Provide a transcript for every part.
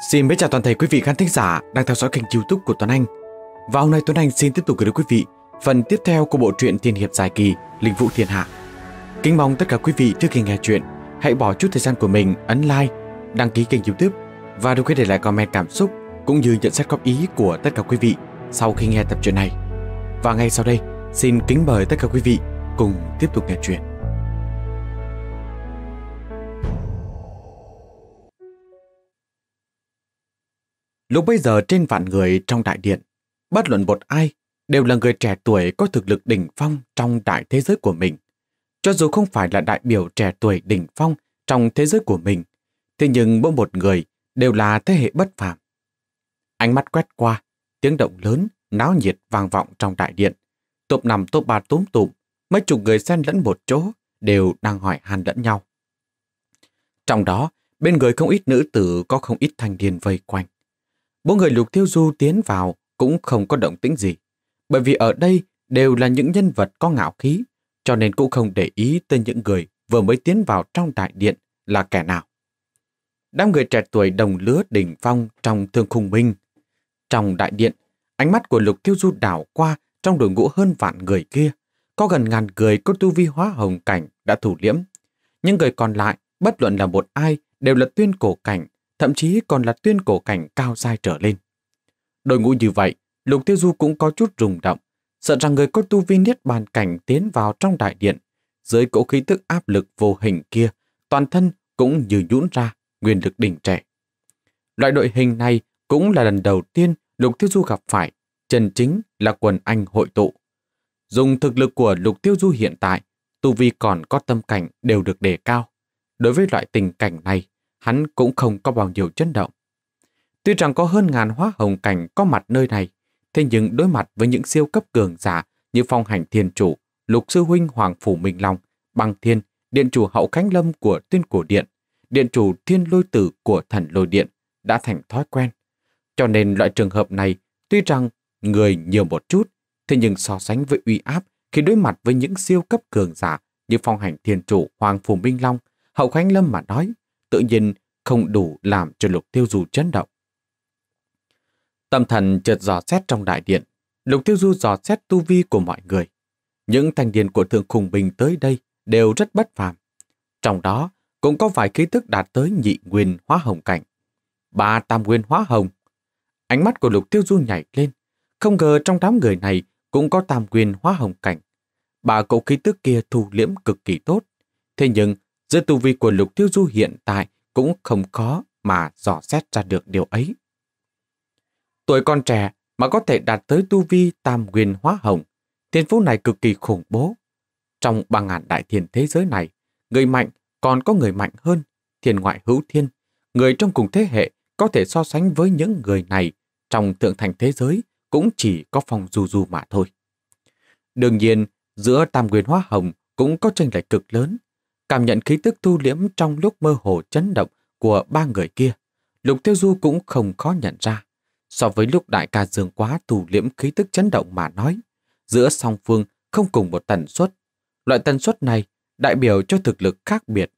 Xin mến chào toàn thể quý vị khán thính giả đang theo dõi kênh youtube của Tuấn Anh. Và hôm nay Tuấn Anh xin tiếp tục gửi đến quý vị phần tiếp theo của bộ truyện Thiên Hiệp Dài Kỳ Linh Vũ Thiên Hạ. Kính mong tất cả quý vị trước khi nghe chuyện, hãy bỏ chút thời gian của mình ấn like, đăng ký kênh youtube và đừng quên để lại comment cảm xúc cũng như nhận xét góp ý của tất cả quý vị sau khi nghe tập truyện này. Và ngay sau đây, xin kính mời tất cả quý vị cùng tiếp tục nghe chuyện. Lúc bây giờ trên vạn người trong đại điện, bất luận một ai đều là người trẻ tuổi có thực lực đỉnh phong trong đại thế giới của mình. Cho dù không phải là đại biểu trẻ tuổi đỉnh phong trong thế giới của mình, thế nhưng mỗi một người đều là thế hệ bất phàm. Ánh mắt quét qua, tiếng động lớn, náo nhiệt vang vọng trong đại điện. Tộp nằm tộp ba túm tụm, mấy chục người xen lẫn một chỗ đều đang hỏi han lẫn nhau. Trong đó, bên người không ít nữ tử có không ít thanh niên vây quanh. Bốn người lục thiêu du tiến vào cũng không có động tĩnh gì, bởi vì ở đây đều là những nhân vật có ngạo khí, cho nên cũng không để ý tên những người vừa mới tiến vào trong đại điện là kẻ nào. Đám người trẻ tuổi đồng lứa đỉnh phong trong thương khung minh. Trong đại điện, ánh mắt của lục thiêu du đảo qua trong đội ngũ hơn vạn người kia. Có gần ngàn người có tu vi hóa hồng cảnh đã thủ liễm. Những người còn lại, bất luận là một ai, đều là tuyên cổ cảnh thậm chí còn là tuyên cổ cảnh cao dai trở lên. Đội ngũ như vậy, Lục Tiêu Du cũng có chút rùng động, sợ rằng người có tu vi niết bàn cảnh tiến vào trong đại điện, dưới cỗ khí tức áp lực vô hình kia, toàn thân cũng như nhũn ra, nguyên lực đỉnh trẻ. Loại đội hình này cũng là lần đầu tiên Lục Tiêu Du gặp phải, chân chính là quần anh hội tụ. Dùng thực lực của Lục Tiêu Du hiện tại, tu vi còn có tâm cảnh đều được đề cao. Đối với loại tình cảnh này, hắn cũng không có bao nhiêu chấn động. Tuy rằng có hơn ngàn hóa hồng cảnh có mặt nơi này, thế nhưng đối mặt với những siêu cấp cường giả như phong hành thiên chủ, lục sư huynh Hoàng Phủ Minh Long, băng thiên, điện chủ hậu khánh lâm của tuyên cổ điện, điện chủ thiên lôi tử của thần lôi điện đã thành thói quen. Cho nên loại trường hợp này, tuy rằng người nhiều một chút, thế nhưng so sánh với uy áp khi đối mặt với những siêu cấp cường giả như phong hành thiên chủ Hoàng Phủ Minh Long, hậu khánh lâm mà nói tự nhiên không đủ làm cho lục tiêu du chấn động. Tâm thần chợt dò xét trong đại điện, lục tiêu du dò xét tu vi của mọi người. Những thành niên của thượng khùng bình tới đây đều rất bất phàm. Trong đó cũng có vài khí thức đạt tới nhị nguyên hóa hồng cảnh, ba tam nguyên hóa hồng. Ánh mắt của lục tiêu du nhảy lên, không ngờ trong đám người này cũng có tam nguyên hóa hồng cảnh. Bà cậu khí tức kia thu liễm cực kỳ tốt, thế nhưng Giữa tu vi của Lục Tiêu Du hiện tại cũng không khó mà dò xét ra được điều ấy. Tuổi con trẻ mà có thể đạt tới tu vi tam quyền hóa hồng, thiên phú này cực kỳ khủng bố. Trong ba ngàn đại thiên thế giới này, người mạnh còn có người mạnh hơn, thiên ngoại hữu thiên. Người trong cùng thế hệ có thể so sánh với những người này trong thượng thành thế giới cũng chỉ có phòng du du mà thôi. Đương nhiên, giữa tam quyền hóa hồng cũng có tranh lệch cực lớn cảm nhận khí tức thu liễm trong lúc mơ hồ chấn động của ba người kia, Lục Tiêu Du cũng không khó nhận ra. So với lúc đại ca dương quá thu liễm khí tức chấn động mà nói, giữa song phương không cùng một tần suất. Loại tần suất này đại biểu cho thực lực khác biệt.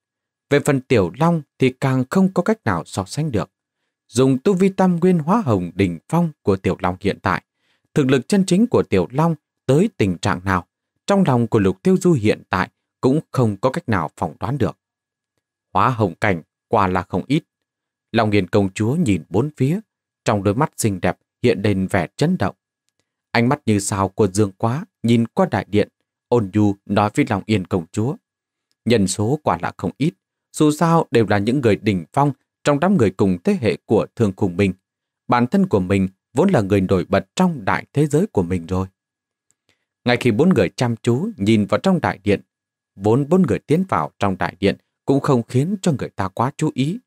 Về phần tiểu long thì càng không có cách nào so sánh được. Dùng tu vi tam nguyên hóa hồng đỉnh phong của tiểu long hiện tại, thực lực chân chính của tiểu long tới tình trạng nào, trong lòng của lục tiêu du hiện tại cũng không có cách nào phỏng đoán được. Hóa hồng cảnh quả là không ít. Long Nghiền công chúa nhìn bốn phía, trong đôi mắt xinh đẹp hiện lên vẻ chấn động. Ánh mắt như sao của Dương Quá nhìn qua đại điện, ôn nhu nói với Long Yên công chúa. Nhân số quả là không ít, dù sao đều là những người đỉnh phong trong đám người cùng thế hệ của Thương Cùng Minh. Bản thân của mình vốn là người nổi bật trong đại thế giới của mình rồi. Ngay khi bốn người chăm chú nhìn vào trong đại điện, vốn bốn người tiến vào trong đại điện cũng không khiến cho người ta quá chú ý.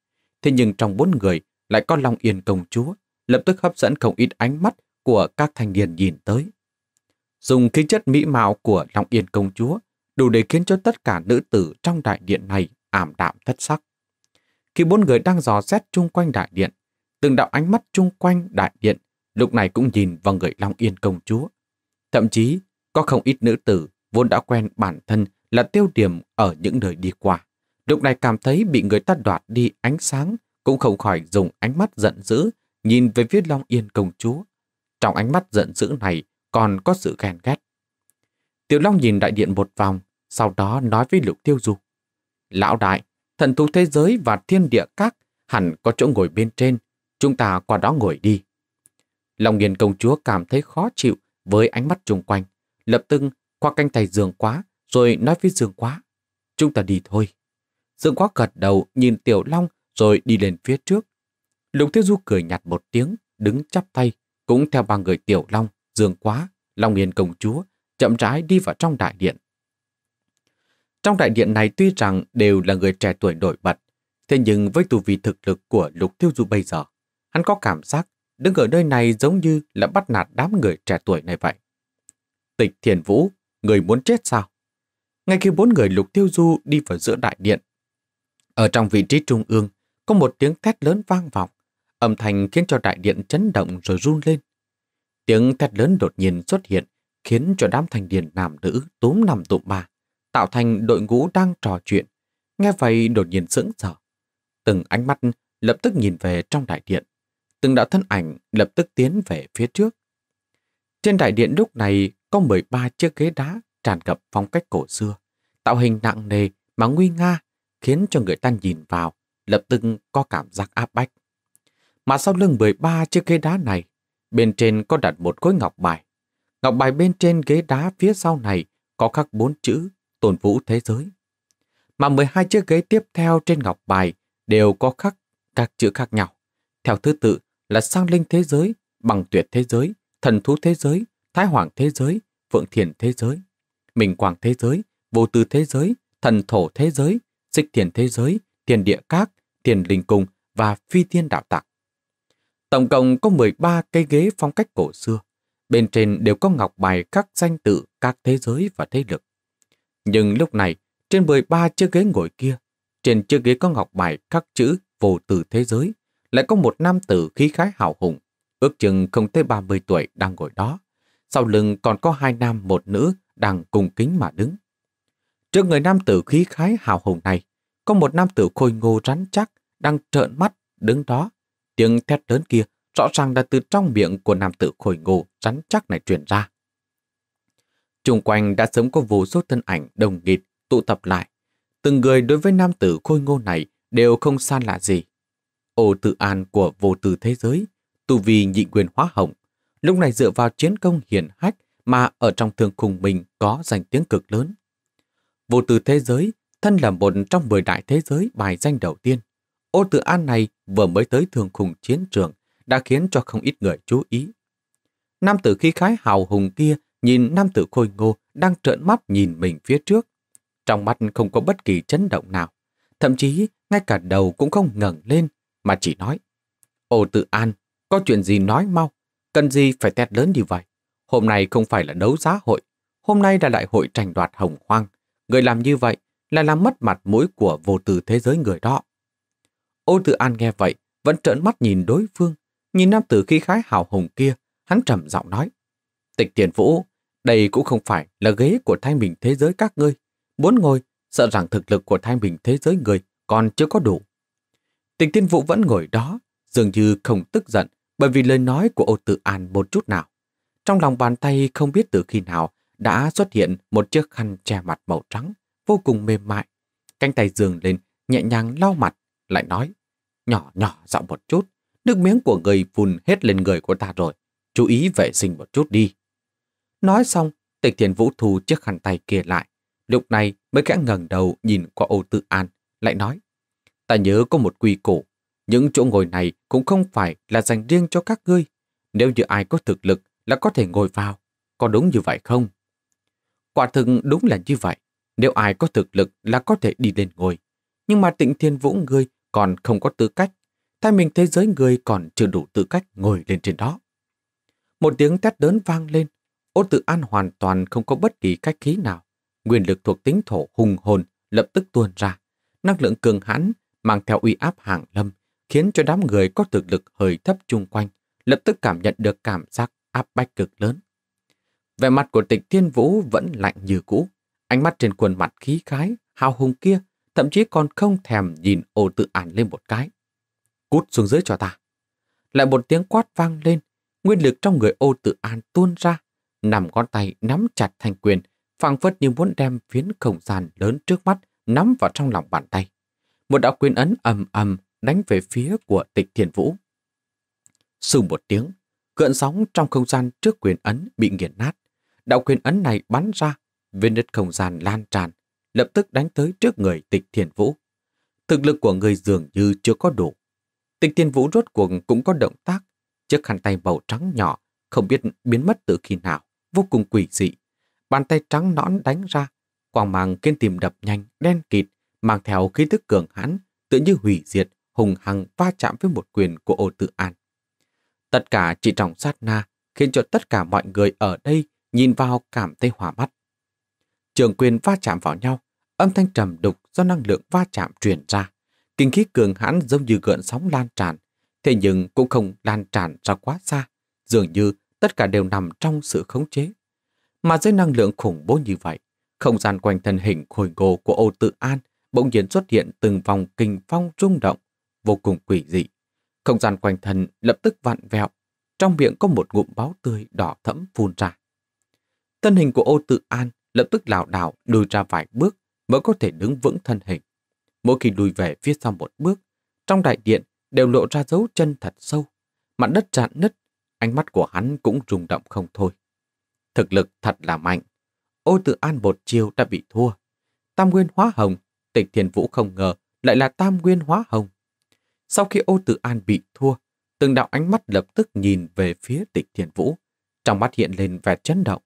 Thế nhưng trong bốn người lại có Long Yên công chúa, lập tức hấp dẫn không ít ánh mắt của các thanh niên nhìn tới. Dùng khí chất mỹ mạo của Long Yên công chúa đủ để khiến cho tất cả nữ tử trong đại điện này ảm đạm thất sắc. Khi bốn người đang dò xét chung quanh đại điện, từng đạo ánh mắt chung quanh đại điện lúc này cũng nhìn vào người Long Yên công chúa. Thậm chí, có không ít nữ tử vốn đã quen bản thân là tiêu điểm ở những nơi đi qua. Lúc này cảm thấy bị người ta đoạt đi ánh sáng, cũng không khỏi dùng ánh mắt giận dữ, nhìn về phía Long Yên công chúa. Trong ánh mắt giận dữ này còn có sự ghen ghét. Tiểu Long nhìn đại điện một vòng, sau đó nói với Lục Tiêu Du. Lão đại, thần thú thế giới và thiên địa các hẳn có chỗ ngồi bên trên, chúng ta qua đó ngồi đi. Long Yên công chúa cảm thấy khó chịu với ánh mắt chung quanh, lập tức qua canh tay giường quá, rồi nói với Dương Quá. Chúng ta đi thôi. Dương Quá gật đầu nhìn Tiểu Long rồi đi lên phía trước. Lục Tiêu Du cười nhạt một tiếng, đứng chắp tay, cũng theo ba người Tiểu Long, Dương Quá, Long Yên Công Chúa, chậm rãi đi vào trong đại điện. Trong đại điện này tuy rằng đều là người trẻ tuổi nổi bật, thế nhưng với tu vị thực lực của Lục Tiêu Du bây giờ, hắn có cảm giác đứng ở nơi này giống như là bắt nạt đám người trẻ tuổi này vậy. Tịch Thiền Vũ, người muốn chết sao? ngay khi bốn người lục tiêu du đi vào giữa đại điện. Ở trong vị trí trung ương, có một tiếng thét lớn vang vọng, âm thanh khiến cho đại điện chấn động rồi run lên. Tiếng thét lớn đột nhiên xuất hiện, khiến cho đám thành điền nam nữ túm nằm tụm ba tạo thành đội ngũ đang trò chuyện. Nghe vậy đột nhiên sững sờ. Từng ánh mắt lập tức nhìn về trong đại điện. Từng đạo thân ảnh lập tức tiến về phía trước. Trên đại điện lúc này có 13 chiếc ghế đá tràn ngập phong cách cổ xưa, tạo hình nặng nề mà nguy nga khiến cho người ta nhìn vào lập tức có cảm giác áp bách. Mà sau lưng 13 chiếc ghế đá này, bên trên có đặt một khối ngọc bài. Ngọc bài bên trên ghế đá phía sau này có khắc bốn chữ Tồn Vũ Thế Giới. Mà 12 chiếc ghế tiếp theo trên ngọc bài đều có khắc các chữ khác nhau. Theo thứ tự là Sang Linh Thế Giới, Bằng Tuyệt Thế Giới, Thần Thú Thế Giới, Thái Hoàng Thế Giới, Phượng Thiền Thế Giới minh quang thế giới, vô tư thế giới, thần thổ thế giới, xích thiền thế giới, thiền địa các, thiền linh cung và phi thiên đạo tạc. Tổng cộng có 13 cây ghế phong cách cổ xưa. Bên trên đều có ngọc bài các danh tự, các thế giới và thế lực. Nhưng lúc này, trên 13 chiếc ghế ngồi kia, trên chiếc ghế có ngọc bài các chữ vô từ thế giới, lại có một nam tử khí khái hào hùng, ước chừng không tới 30 tuổi đang ngồi đó. Sau lưng còn có hai nam một nữ đang cùng kính mà đứng. Trước người nam tử khí khái hào hùng này, có một nam tử khôi ngô rắn chắc đang trợn mắt đứng đó. Tiếng thét lớn kia rõ ràng là từ trong miệng của nam tử khôi ngô rắn chắc này truyền ra. Trung quanh đã sớm có vô số thân ảnh đồng nghịt tụ tập lại. Từng người đối với nam tử khôi ngô này đều không xa lạ gì. Ô tự an của vô tử thế giới, tu vi nhị quyền hóa hồng, lúc này dựa vào chiến công hiển hách mà ở trong thương khung mình có danh tiếng cực lớn. Vô từ thế giới, thân là một trong 10 đại thế giới bài danh đầu tiên. Ô tự an này vừa mới tới thương khung chiến trường đã khiến cho không ít người chú ý. Nam tử khi khái hào hùng kia nhìn nam tử khôi ngô đang trợn mắt nhìn mình phía trước. Trong mắt không có bất kỳ chấn động nào, thậm chí ngay cả đầu cũng không ngẩng lên mà chỉ nói. Ô tự an, có chuyện gì nói mau, cần gì phải tét lớn như vậy? Hôm nay không phải là đấu giá hội, hôm nay là đại hội tranh đoạt hồng hoang. Người làm như vậy là làm mất mặt mũi của vô tử thế giới người đó. Ô Tử An nghe vậy, vẫn trợn mắt nhìn đối phương, nhìn nam tử khí khái hào hùng kia, hắn trầm giọng nói. Tịch tiền vũ, đây cũng không phải là ghế của thanh bình thế giới các ngươi. Muốn ngồi, sợ rằng thực lực của thanh bình thế giới người còn chưa có đủ. Tịch tiên vũ vẫn ngồi đó, dường như không tức giận bởi vì lời nói của ô Tử an một chút nào. Trong lòng bàn tay không biết từ khi nào đã xuất hiện một chiếc khăn che mặt màu trắng, vô cùng mềm mại. Cánh tay dường lên, nhẹ nhàng lau mặt, lại nói, nhỏ nhỏ giọng một chút, nước miếng của người phun hết lên người của ta rồi, chú ý vệ sinh một chút đi. Nói xong, tịch thiền vũ thu chiếc khăn tay kia lại, lúc này mới khẽ ngẩng đầu nhìn qua ô tự an, lại nói, ta nhớ có một quy củ những chỗ ngồi này cũng không phải là dành riêng cho các ngươi. Nếu như ai có thực lực là có thể ngồi vào. Có đúng như vậy không? Quả thực đúng là như vậy. Nếu ai có thực lực là có thể đi lên ngồi. Nhưng mà tịnh thiên vũ ngươi còn không có tư cách. Thay mình thế giới ngươi còn chưa đủ tư cách ngồi lên trên đó. Một tiếng tét đớn vang lên. Ô tự an hoàn toàn không có bất kỳ cách khí nào. Nguyên lực thuộc tính thổ hùng hồn lập tức tuôn ra. Năng lượng cường hãn mang theo uy áp hàng lâm khiến cho đám người có thực lực hơi thấp chung quanh lập tức cảm nhận được cảm giác áp bách cực lớn. Vẻ mặt của tịch thiên vũ vẫn lạnh như cũ, ánh mắt trên khuôn mặt khí khái, hào hùng kia, thậm chí còn không thèm nhìn ô tự ản lên một cái. Cút xuống dưới cho ta. Lại một tiếng quát vang lên, nguyên lực trong người ô tự an tuôn ra, nằm ngón tay nắm chặt thành quyền, phảng phất như muốn đem phiến không gian lớn trước mắt nắm vào trong lòng bàn tay. Một đạo quyền ấn ầm ầm đánh về phía của tịch thiên vũ. Sùng một tiếng, Cận sóng trong không gian trước quyền ấn bị nghiền nát. Đạo quyền ấn này bắn ra, viên đất không gian lan tràn, lập tức đánh tới trước người tịch thiền vũ. Thực lực của người dường như chưa có đủ. Tịch thiền vũ rốt cuộc cũng có động tác. Chiếc khăn tay màu trắng nhỏ, không biết biến mất từ khi nào, vô cùng quỷ dị. Bàn tay trắng nõn đánh ra, quang mang kiên tìm đập nhanh, đen kịt, mang theo khí thức cường hãn, tự như hủy diệt, hùng hăng va chạm với một quyền của ô tự an. Tất cả chỉ trong sát na, khiến cho tất cả mọi người ở đây nhìn vào cảm thấy hòa mắt. Trường quyền va chạm vào nhau, âm thanh trầm đục do năng lượng va chạm truyền ra. Kinh khí cường hãn giống như gợn sóng lan tràn, thế nhưng cũng không lan tràn ra quá xa. Dường như tất cả đều nằm trong sự khống chế. Mà dưới năng lượng khủng bố như vậy, không gian quanh thân hình khôi ngô của ô tự an bỗng nhiên xuất hiện từng vòng kinh phong rung động, vô cùng quỷ dị. Không gian quanh thân lập tức vặn vẹo, trong miệng có một ngụm báo tươi đỏ thẫm phun ra. Thân hình của ô tự an lập tức lảo đảo lùi ra vài bước mới có thể đứng vững thân hình. Mỗi khi lùi về phía sau một bước, trong đại điện đều lộ ra dấu chân thật sâu, mặt đất rạn nứt, ánh mắt của hắn cũng rung động không thôi. Thực lực thật là mạnh. Ô tự an một chiêu đã bị thua. Tam nguyên hóa hồng, tịch thiền vũ không ngờ lại là tam nguyên hóa hồng. Sau khi Âu Tử An bị thua, từng đạo ánh mắt lập tức nhìn về phía tịch thiền vũ, trong mắt hiện lên vẻ chấn động.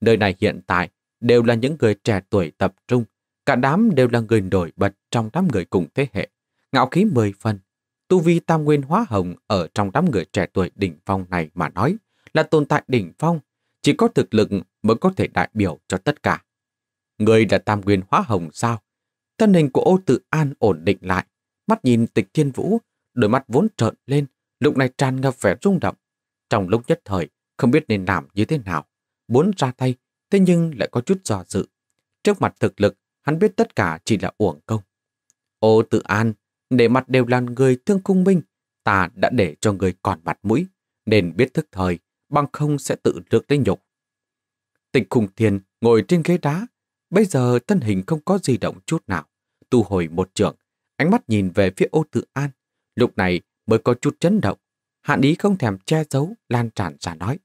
Nơi này hiện tại đều là những người trẻ tuổi tập trung, cả đám đều là người nổi bật trong đám người cùng thế hệ, ngạo khí mười phần. Tu vi tam nguyên hóa hồng ở trong đám người trẻ tuổi đỉnh phong này mà nói là tồn tại đỉnh phong, chỉ có thực lực mới có thể đại biểu cho tất cả. Người là tam nguyên hóa hồng sao? Thân hình của ô tự an ổn định lại, mắt nhìn tịch thiên vũ, đôi mắt vốn trợn lên, lúc này tràn ngập vẻ rung động. Trong lúc nhất thời, không biết nên làm như thế nào, muốn ra tay, thế nhưng lại có chút do dự. Trước mặt thực lực, hắn biết tất cả chỉ là uổng công. Ô tự an, để mặt đều là người thương cung minh, ta đã để cho người còn mặt mũi, nên biết thức thời, bằng không sẽ tự được lấy nhục. Tịch khùng thiền ngồi trên ghế đá, bây giờ thân hình không có di động chút nào, tu hồi một trường, Ánh mắt nhìn về phía ô tự an, lúc này mới có chút chấn động. Hạn ý không thèm che giấu, lan tràn ra nói.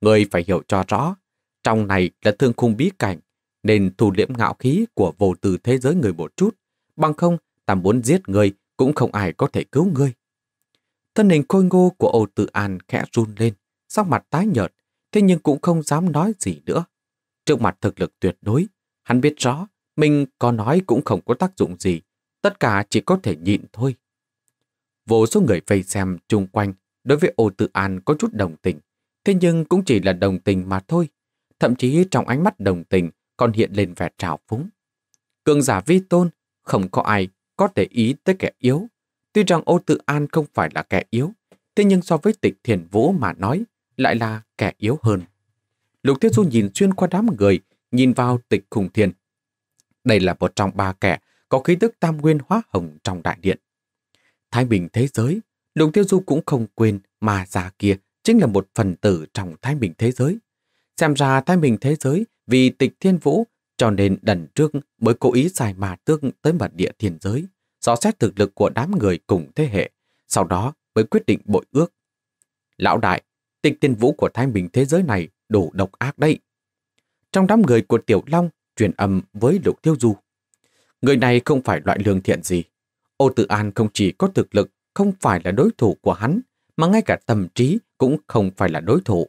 Người phải hiểu cho rõ, trong này là thương khung bí cảnh, nên thù liễm ngạo khí của vô từ thế giới người một chút. Bằng không, ta muốn giết người cũng không ai có thể cứu ngươi. Thân hình khôi ngô của Âu Tự An khẽ run lên, sắc mặt tái nhợt, thế nhưng cũng không dám nói gì nữa. Trước mặt thực lực tuyệt đối, hắn biết rõ, mình có nói cũng không có tác dụng gì, tất cả chỉ có thể nhịn thôi. Vô số người vây xem chung quanh đối với ô tự an có chút đồng tình, thế nhưng cũng chỉ là đồng tình mà thôi. Thậm chí trong ánh mắt đồng tình còn hiện lên vẻ trào phúng. Cường giả vi tôn, không có ai có thể ý tới kẻ yếu. Tuy rằng ô tự an không phải là kẻ yếu, thế nhưng so với tịch thiền vũ mà nói, lại là kẻ yếu hơn. Lục Tiết Du nhìn xuyên qua đám người, nhìn vào tịch Khùng thiền. Đây là một trong ba kẻ có khí tức tam nguyên hóa hồng trong đại điện. Thái bình thế giới, Lục Tiêu Du cũng không quên mà già kia chính là một phần tử trong thái bình thế giới. Xem ra thái bình thế giới vì tịch thiên vũ cho nên đần trước mới cố ý giải mà tương tới mật địa thiên giới, rõ xét thực lực của đám người cùng thế hệ, sau đó mới quyết định bội ước. Lão đại, tịch thiên vũ của thái bình thế giới này đủ độc ác đây. Trong đám người của Tiểu Long truyền âm với Lục Tiêu Du. Người này không phải loại lương thiện gì. Ô Tử An không chỉ có thực lực không phải là đối thủ của hắn, mà ngay cả tâm trí cũng không phải là đối thủ.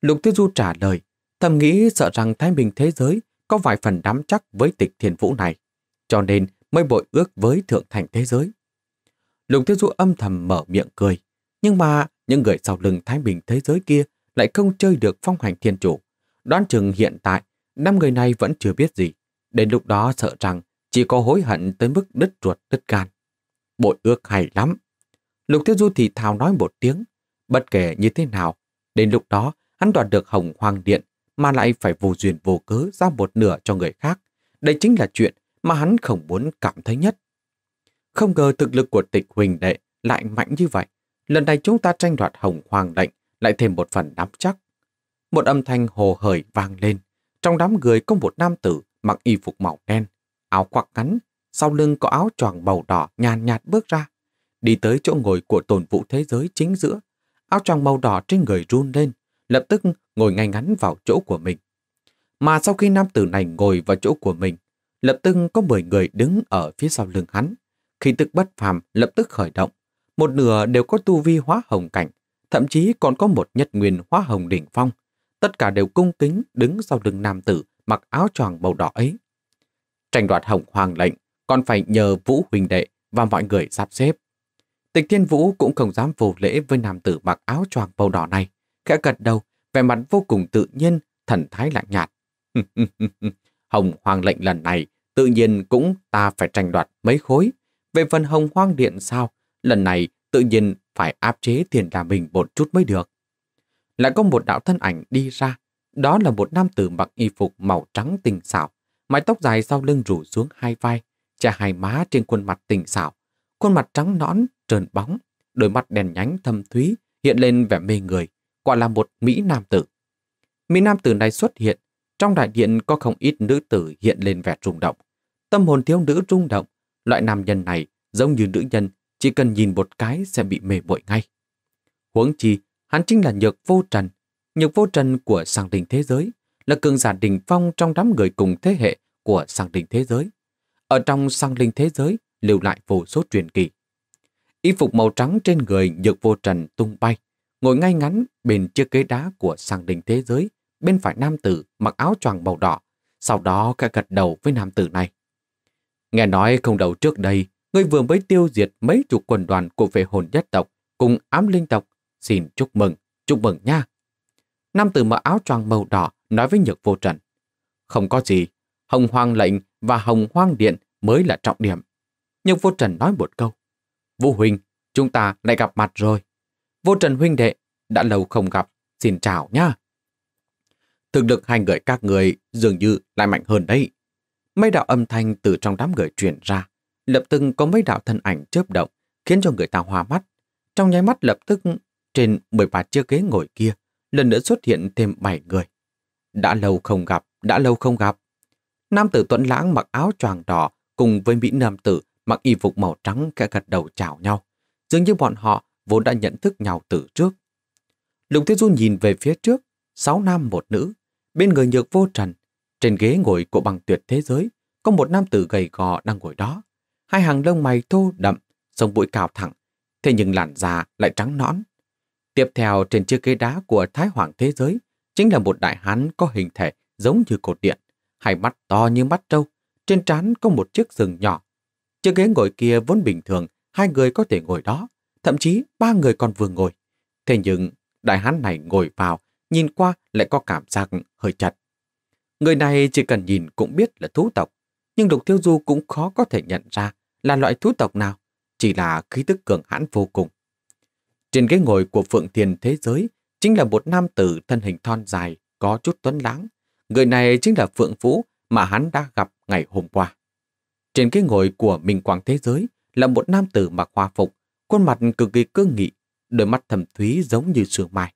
Lục Tiêu Du trả lời, thầm nghĩ sợ rằng thái bình thế giới có vài phần đám chắc với tịch thiền vũ này, cho nên mới bội ước với thượng thành thế giới. Lục Tiêu Du âm thầm mở miệng cười, nhưng mà những người sau lưng thái bình thế giới kia lại không chơi được phong hành thiên chủ. Đoán chừng hiện tại, năm người này vẫn chưa biết gì. Đến lúc đó sợ rằng chỉ có hối hận tới mức đứt ruột đứt gan. Bội ước hay lắm. Lục Tiêu Du thì thào nói một tiếng, bất kể như thế nào, đến lúc đó hắn đoạt được hồng hoàng điện mà lại phải vô duyên vô cớ ra một nửa cho người khác. Đây chính là chuyện mà hắn không muốn cảm thấy nhất. Không ngờ thực lực của tịch huỳnh đệ lại mạnh như vậy. Lần này chúng ta tranh đoạt hồng hoàng lệnh lại thêm một phần nắm chắc. Một âm thanh hồ hởi vang lên. Trong đám người có một nam tử mặc y phục màu đen, áo quặc ngắn, sau lưng có áo choàng màu đỏ nhàn nhạt bước ra, đi tới chỗ ngồi của tổn vụ thế giới chính giữa. Áo choàng màu đỏ trên người run lên, lập tức ngồi ngay ngắn vào chỗ của mình. Mà sau khi nam tử này ngồi vào chỗ của mình, lập tức có 10 người đứng ở phía sau lưng hắn. Khi tức bất phàm lập tức khởi động, một nửa đều có tu vi hóa hồng cảnh, thậm chí còn có một nhất nguyên hóa hồng đỉnh phong. Tất cả đều cung kính đứng sau lưng nam tử mặc áo choàng màu đỏ ấy. Tranh đoạt hồng hoàng lệnh còn phải nhờ Vũ huynh đệ và mọi người sắp xếp. Tịch Thiên Vũ cũng không dám vô lễ với nam tử mặc áo choàng màu đỏ này, khẽ gật đầu, vẻ mặt vô cùng tự nhiên, thần thái lạnh nhạt. hồng hoàng lệnh lần này tự nhiên cũng ta phải tranh đoạt mấy khối. Về phần hồng hoang điện sao, lần này tự nhiên phải áp chế tiền đà mình một chút mới được. Lại có một đạo thân ảnh đi ra, đó là một nam tử mặc y phục màu trắng tình xảo, mái tóc dài sau lưng rủ xuống hai vai, che hai má trên khuôn mặt tỉnh xảo, khuôn mặt trắng nõn, trơn bóng, đôi mắt đèn nhánh thâm thúy hiện lên vẻ mê người, quả là một Mỹ Nam tử. Mỹ Nam tử này xuất hiện, trong đại điện có không ít nữ tử hiện lên vẻ rung động. Tâm hồn thiếu nữ rung động, loại nam nhân này giống như nữ nhân, chỉ cần nhìn một cái sẽ bị mê bội ngay. Huống chi, hắn chính là nhược vô trần, nhược vô trần của sang đình thế giới, là cường giả đỉnh phong trong đám người cùng thế hệ của sang linh thế giới. Ở trong sang linh thế giới lưu lại vô số truyền kỳ. Y phục màu trắng trên người nhược vô trần tung bay, ngồi ngay ngắn bên chiếc ghế đá của sang linh thế giới, bên phải nam tử mặc áo choàng màu đỏ, sau đó khẽ gật đầu với nam tử này. Nghe nói không đầu trước đây, người vừa mới tiêu diệt mấy chục quần đoàn của vệ hồn nhất tộc cùng ám linh tộc. Xin chúc mừng, chúc mừng nha nam tử mặc áo choàng màu đỏ nói với nhược vô trần. Không có gì, hồng hoang lệnh và hồng hoang điện mới là trọng điểm. Nhược vô trần nói một câu. Vũ huynh, chúng ta lại gặp mặt rồi. Vô trần huynh đệ, đã lâu không gặp, xin chào nha. Thực lực hai người các người dường như lại mạnh hơn đấy. Mấy đạo âm thanh từ trong đám người truyền ra, lập tức có mấy đạo thân ảnh chớp động, khiến cho người ta hoa mắt. Trong nháy mắt lập tức trên 13 chiếc ghế ngồi kia lần nữa xuất hiện thêm 7 người. Đã lâu không gặp, đã lâu không gặp. Nam tử tuấn lãng mặc áo choàng đỏ cùng với Mỹ Nam tử mặc y phục màu trắng khẽ gật đầu chào nhau. Dường như bọn họ vốn đã nhận thức nhau từ trước. Lục Thế Du nhìn về phía trước, sáu nam một nữ. Bên người nhược vô trần, trên ghế ngồi của bằng tuyệt thế giới, có một nam tử gầy gò đang ngồi đó. Hai hàng lông mày thô đậm, sông bụi cao thẳng, thế nhưng làn da lại trắng nõn, Tiếp theo trên chiếc ghế đá của Thái Hoàng Thế Giới chính là một đại hán có hình thể giống như cột điện, hai mắt to như mắt trâu, trên trán có một chiếc rừng nhỏ. Chiếc ghế ngồi kia vốn bình thường, hai người có thể ngồi đó, thậm chí ba người còn vừa ngồi. Thế nhưng đại hán này ngồi vào, nhìn qua lại có cảm giác hơi chật Người này chỉ cần nhìn cũng biết là thú tộc, nhưng Lục Thiêu Du cũng khó có thể nhận ra là loại thú tộc nào, chỉ là khí tức cường hãn vô cùng. Trên ghế ngồi của Phượng Thiền Thế Giới chính là một nam tử thân hình thon dài, có chút tuấn lãng. Người này chính là Phượng vũ mà hắn đã gặp ngày hôm qua. Trên ghế ngồi của Minh Quang Thế Giới là một nam tử mặc hoa phục, khuôn mặt cực kỳ cương nghị, đôi mắt thầm thúy giống như sương mai.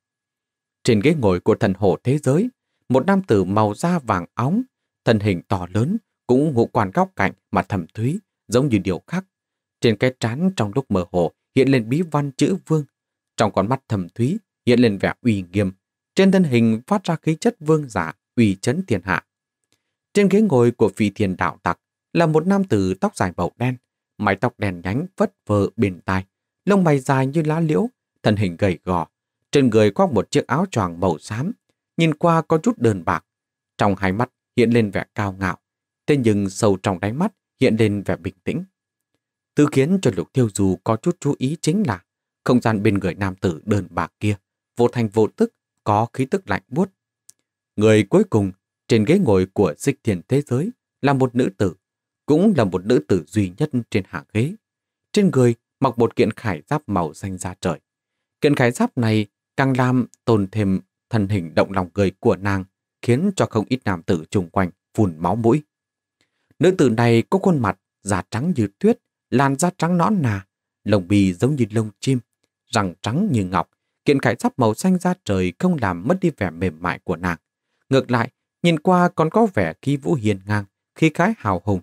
Trên ghế ngồi của thần hổ thế giới, một nam tử màu da vàng óng, thân hình to lớn, cũng ngũ quan góc cạnh mà thầm thúy, giống như điều khác. Trên cái trán trong lúc mơ hồ hiện lên bí văn chữ vương trong con mắt thầm thúy hiện lên vẻ uy nghiêm, trên thân hình phát ra khí chất vương giả uy chấn thiên hạ. Trên ghế ngồi của vị thiền đạo tặc là một nam tử tóc dài màu đen, mái tóc đen nhánh vất vờ bên tai, lông mày dài như lá liễu, thân hình gầy gò, trên người khoác một chiếc áo choàng màu xám, nhìn qua có chút đơn bạc. Trong hai mắt hiện lên vẻ cao ngạo, thế nhưng sâu trong đáy mắt hiện lên vẻ bình tĩnh. Thứ khiến cho Lục Tiêu Dù có chút chú ý chính là không gian bên người nam tử đơn bạc kia, vô thành vô tức, có khí tức lạnh buốt. Người cuối cùng trên ghế ngồi của dịch thiền thế giới là một nữ tử, cũng là một nữ tử duy nhất trên hàng ghế. Trên người mặc một kiện khải giáp màu xanh da trời. Kiện khải giáp này càng làm tồn thêm thân hình động lòng người của nàng, khiến cho không ít nam tử chung quanh phun máu mũi. Nữ tử này có khuôn mặt da trắng như tuyết, làn da trắng nõn nà, lồng bì giống như lông chim, răng trắng như ngọc, kiện khải giáp màu xanh ra trời không làm mất đi vẻ mềm mại của nàng. Ngược lại, nhìn qua còn có vẻ khi vũ hiền ngang, khi khái hào hùng.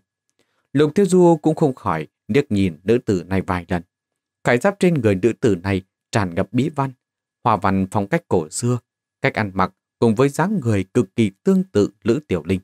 Lục Tiêu Du cũng không khỏi liếc nhìn nữ tử này vài lần. Khải giáp trên người nữ tử này tràn ngập bí văn, hòa văn phong cách cổ xưa, cách ăn mặc cùng với dáng người cực kỳ tương tự Lữ Tiểu Linh.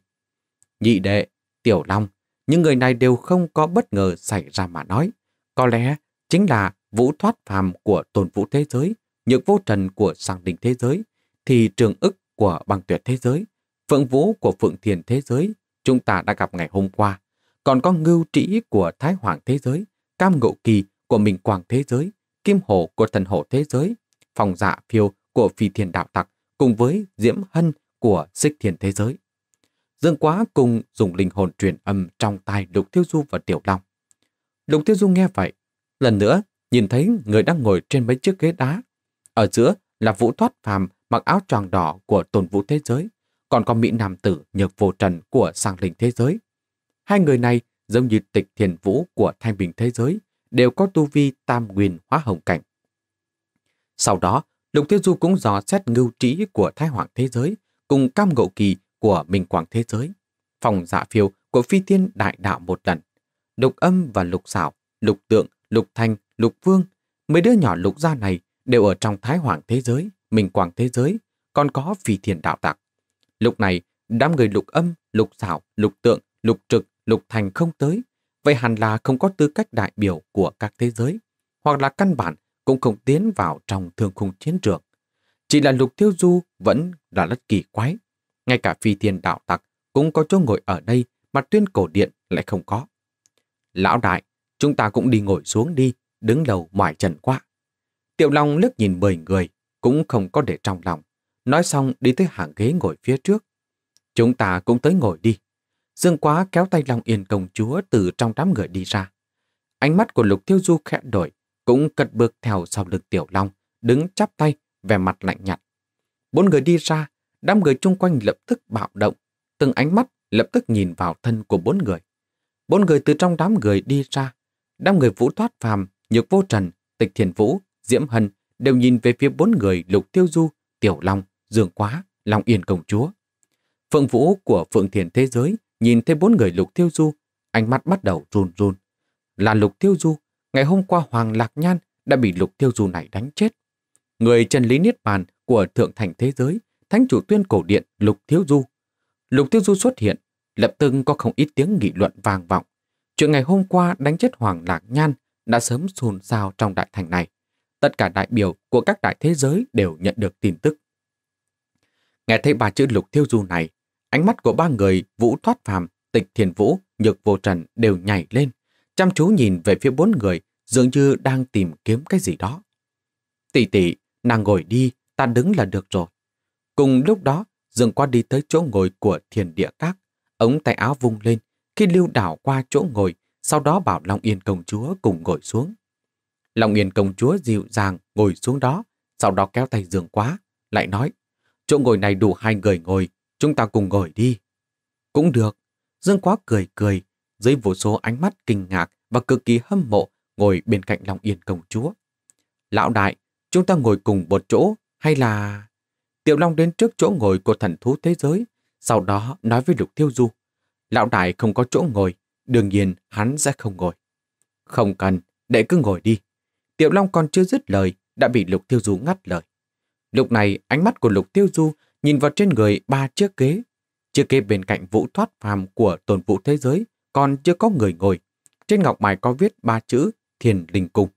Nhị đệ, Tiểu Long, những người này đều không có bất ngờ xảy ra mà nói. Có lẽ chính là vũ thoát phàm của tôn vũ thế giới, nhược vô trần của sàng đình thế giới, thì trường ức của băng tuyệt thế giới, phượng vũ của phượng thiền thế giới chúng ta đã gặp ngày hôm qua, còn có ngưu trĩ của thái hoàng thế giới, cam ngộ kỳ của minh quang thế giới, kim hổ của thần hổ thế giới, phòng dạ phiêu của phi thiền đạo tặc cùng với diễm hân của xích thiền thế giới. Dương Quá cùng dùng linh hồn truyền âm trong tai Lục Tiêu Du và Tiểu Long. Lục Tiêu Du nghe vậy, lần nữa nhìn thấy người đang ngồi trên mấy chiếc ghế đá. Ở giữa là Vũ Thoát Phàm mặc áo choàng đỏ của Tôn Vũ Thế Giới, còn có Mỹ Nam Tử nhược vô trần của Sang Linh Thế Giới. Hai người này giống như tịch thiền vũ của Thanh Bình Thế Giới, đều có tu vi tam nguyên hóa hồng cảnh. Sau đó, Lục Thiên Du cũng dò xét ngưu trí của Thái Hoàng Thế Giới cùng cam ngộ kỳ của Minh Quảng Thế Giới, phòng dạ phiêu của Phi Thiên Đại Đạo một lần, Lục Âm và Lục Xảo, Lục Tượng, Lục Thanh Lục Vương, mấy đứa nhỏ lục gia này đều ở trong thái hoàng thế giới, mình quảng thế giới, còn có phi thiền đạo tặc. Lúc này, đám người lục âm, lục xảo, lục tượng, lục trực, lục thành không tới, vậy hẳn là không có tư cách đại biểu của các thế giới, hoặc là căn bản cũng không tiến vào trong thương khung chiến trường. Chỉ là lục tiêu du vẫn là rất kỳ quái. Ngay cả phi thiên đạo tặc cũng có chỗ ngồi ở đây mà tuyên cổ điện lại không có. Lão đại, chúng ta cũng đi ngồi xuống đi, đứng đầu ngoài trần quá. Tiểu Long liếc nhìn mười người, cũng không có để trong lòng. Nói xong đi tới hàng ghế ngồi phía trước. Chúng ta cũng tới ngồi đi. Dương Quá kéo tay Long Yên công chúa từ trong đám người đi ra. Ánh mắt của Lục Thiêu Du khẽ đổi, cũng cật bước theo sau lưng Tiểu Long, đứng chắp tay, vẻ mặt lạnh nhạt. Bốn người đi ra, đám người chung quanh lập tức bạo động, từng ánh mắt lập tức nhìn vào thân của bốn người. Bốn người từ trong đám người đi ra, đám người vũ thoát phàm Nhược Vô Trần, Tịch Thiền Vũ, Diễm Hân đều nhìn về phía bốn người Lục Tiêu Du, Tiểu Long, Dương Quá, Long Yên Công Chúa. Phượng Vũ của Phượng Thiền Thế Giới nhìn thấy bốn người Lục Tiêu Du, ánh mắt bắt đầu run run. Là Lục Tiêu Du, ngày hôm qua Hoàng Lạc Nhan đã bị Lục Tiêu Du này đánh chết. Người trần lý niết bàn của Thượng Thành Thế Giới, Thánh chủ tuyên cổ điện Lục Tiêu Du. Lục Tiêu Du xuất hiện, lập tức có không ít tiếng nghị luận vàng vọng. Chuyện ngày hôm qua đánh chết Hoàng Lạc Nhan đã sớm xôn xao trong đại thành này. Tất cả đại biểu của các đại thế giới đều nhận được tin tức. Nghe thấy ba chữ lục thiêu du này, ánh mắt của ba người Vũ Thoát Phàm, Tịch Thiền Vũ, Nhược Vô Trần đều nhảy lên, chăm chú nhìn về phía bốn người dường như đang tìm kiếm cái gì đó. Tỷ tỷ, nàng ngồi đi, ta đứng là được rồi. Cùng lúc đó, Dương Quan đi tới chỗ ngồi của thiền địa các, ống tay áo vung lên, khi lưu đảo qua chỗ ngồi sau đó bảo Long Yên công chúa cùng ngồi xuống. Long Yên công chúa dịu dàng ngồi xuống đó, sau đó kéo tay giường quá, lại nói, chỗ ngồi này đủ hai người ngồi, chúng ta cùng ngồi đi. Cũng được, Dương quá cười cười, dưới vô số ánh mắt kinh ngạc và cực kỳ hâm mộ ngồi bên cạnh Long Yên công chúa. Lão đại, chúng ta ngồi cùng một chỗ hay là... Tiểu Long đến trước chỗ ngồi của thần thú thế giới, sau đó nói với Lục Thiêu Du. Lão đại không có chỗ ngồi, Đương nhiên hắn sẽ không ngồi. Không cần, để cứ ngồi đi. Tiểu Long còn chưa dứt lời, đã bị Lục Tiêu Du ngắt lời. Lúc này ánh mắt của Lục Tiêu Du nhìn vào trên người ba chiếc ghế. Chiếc ghế bên cạnh vũ thoát phàm của tồn vũ thế giới còn chưa có người ngồi. Trên ngọc bài có viết ba chữ thiền linh cung.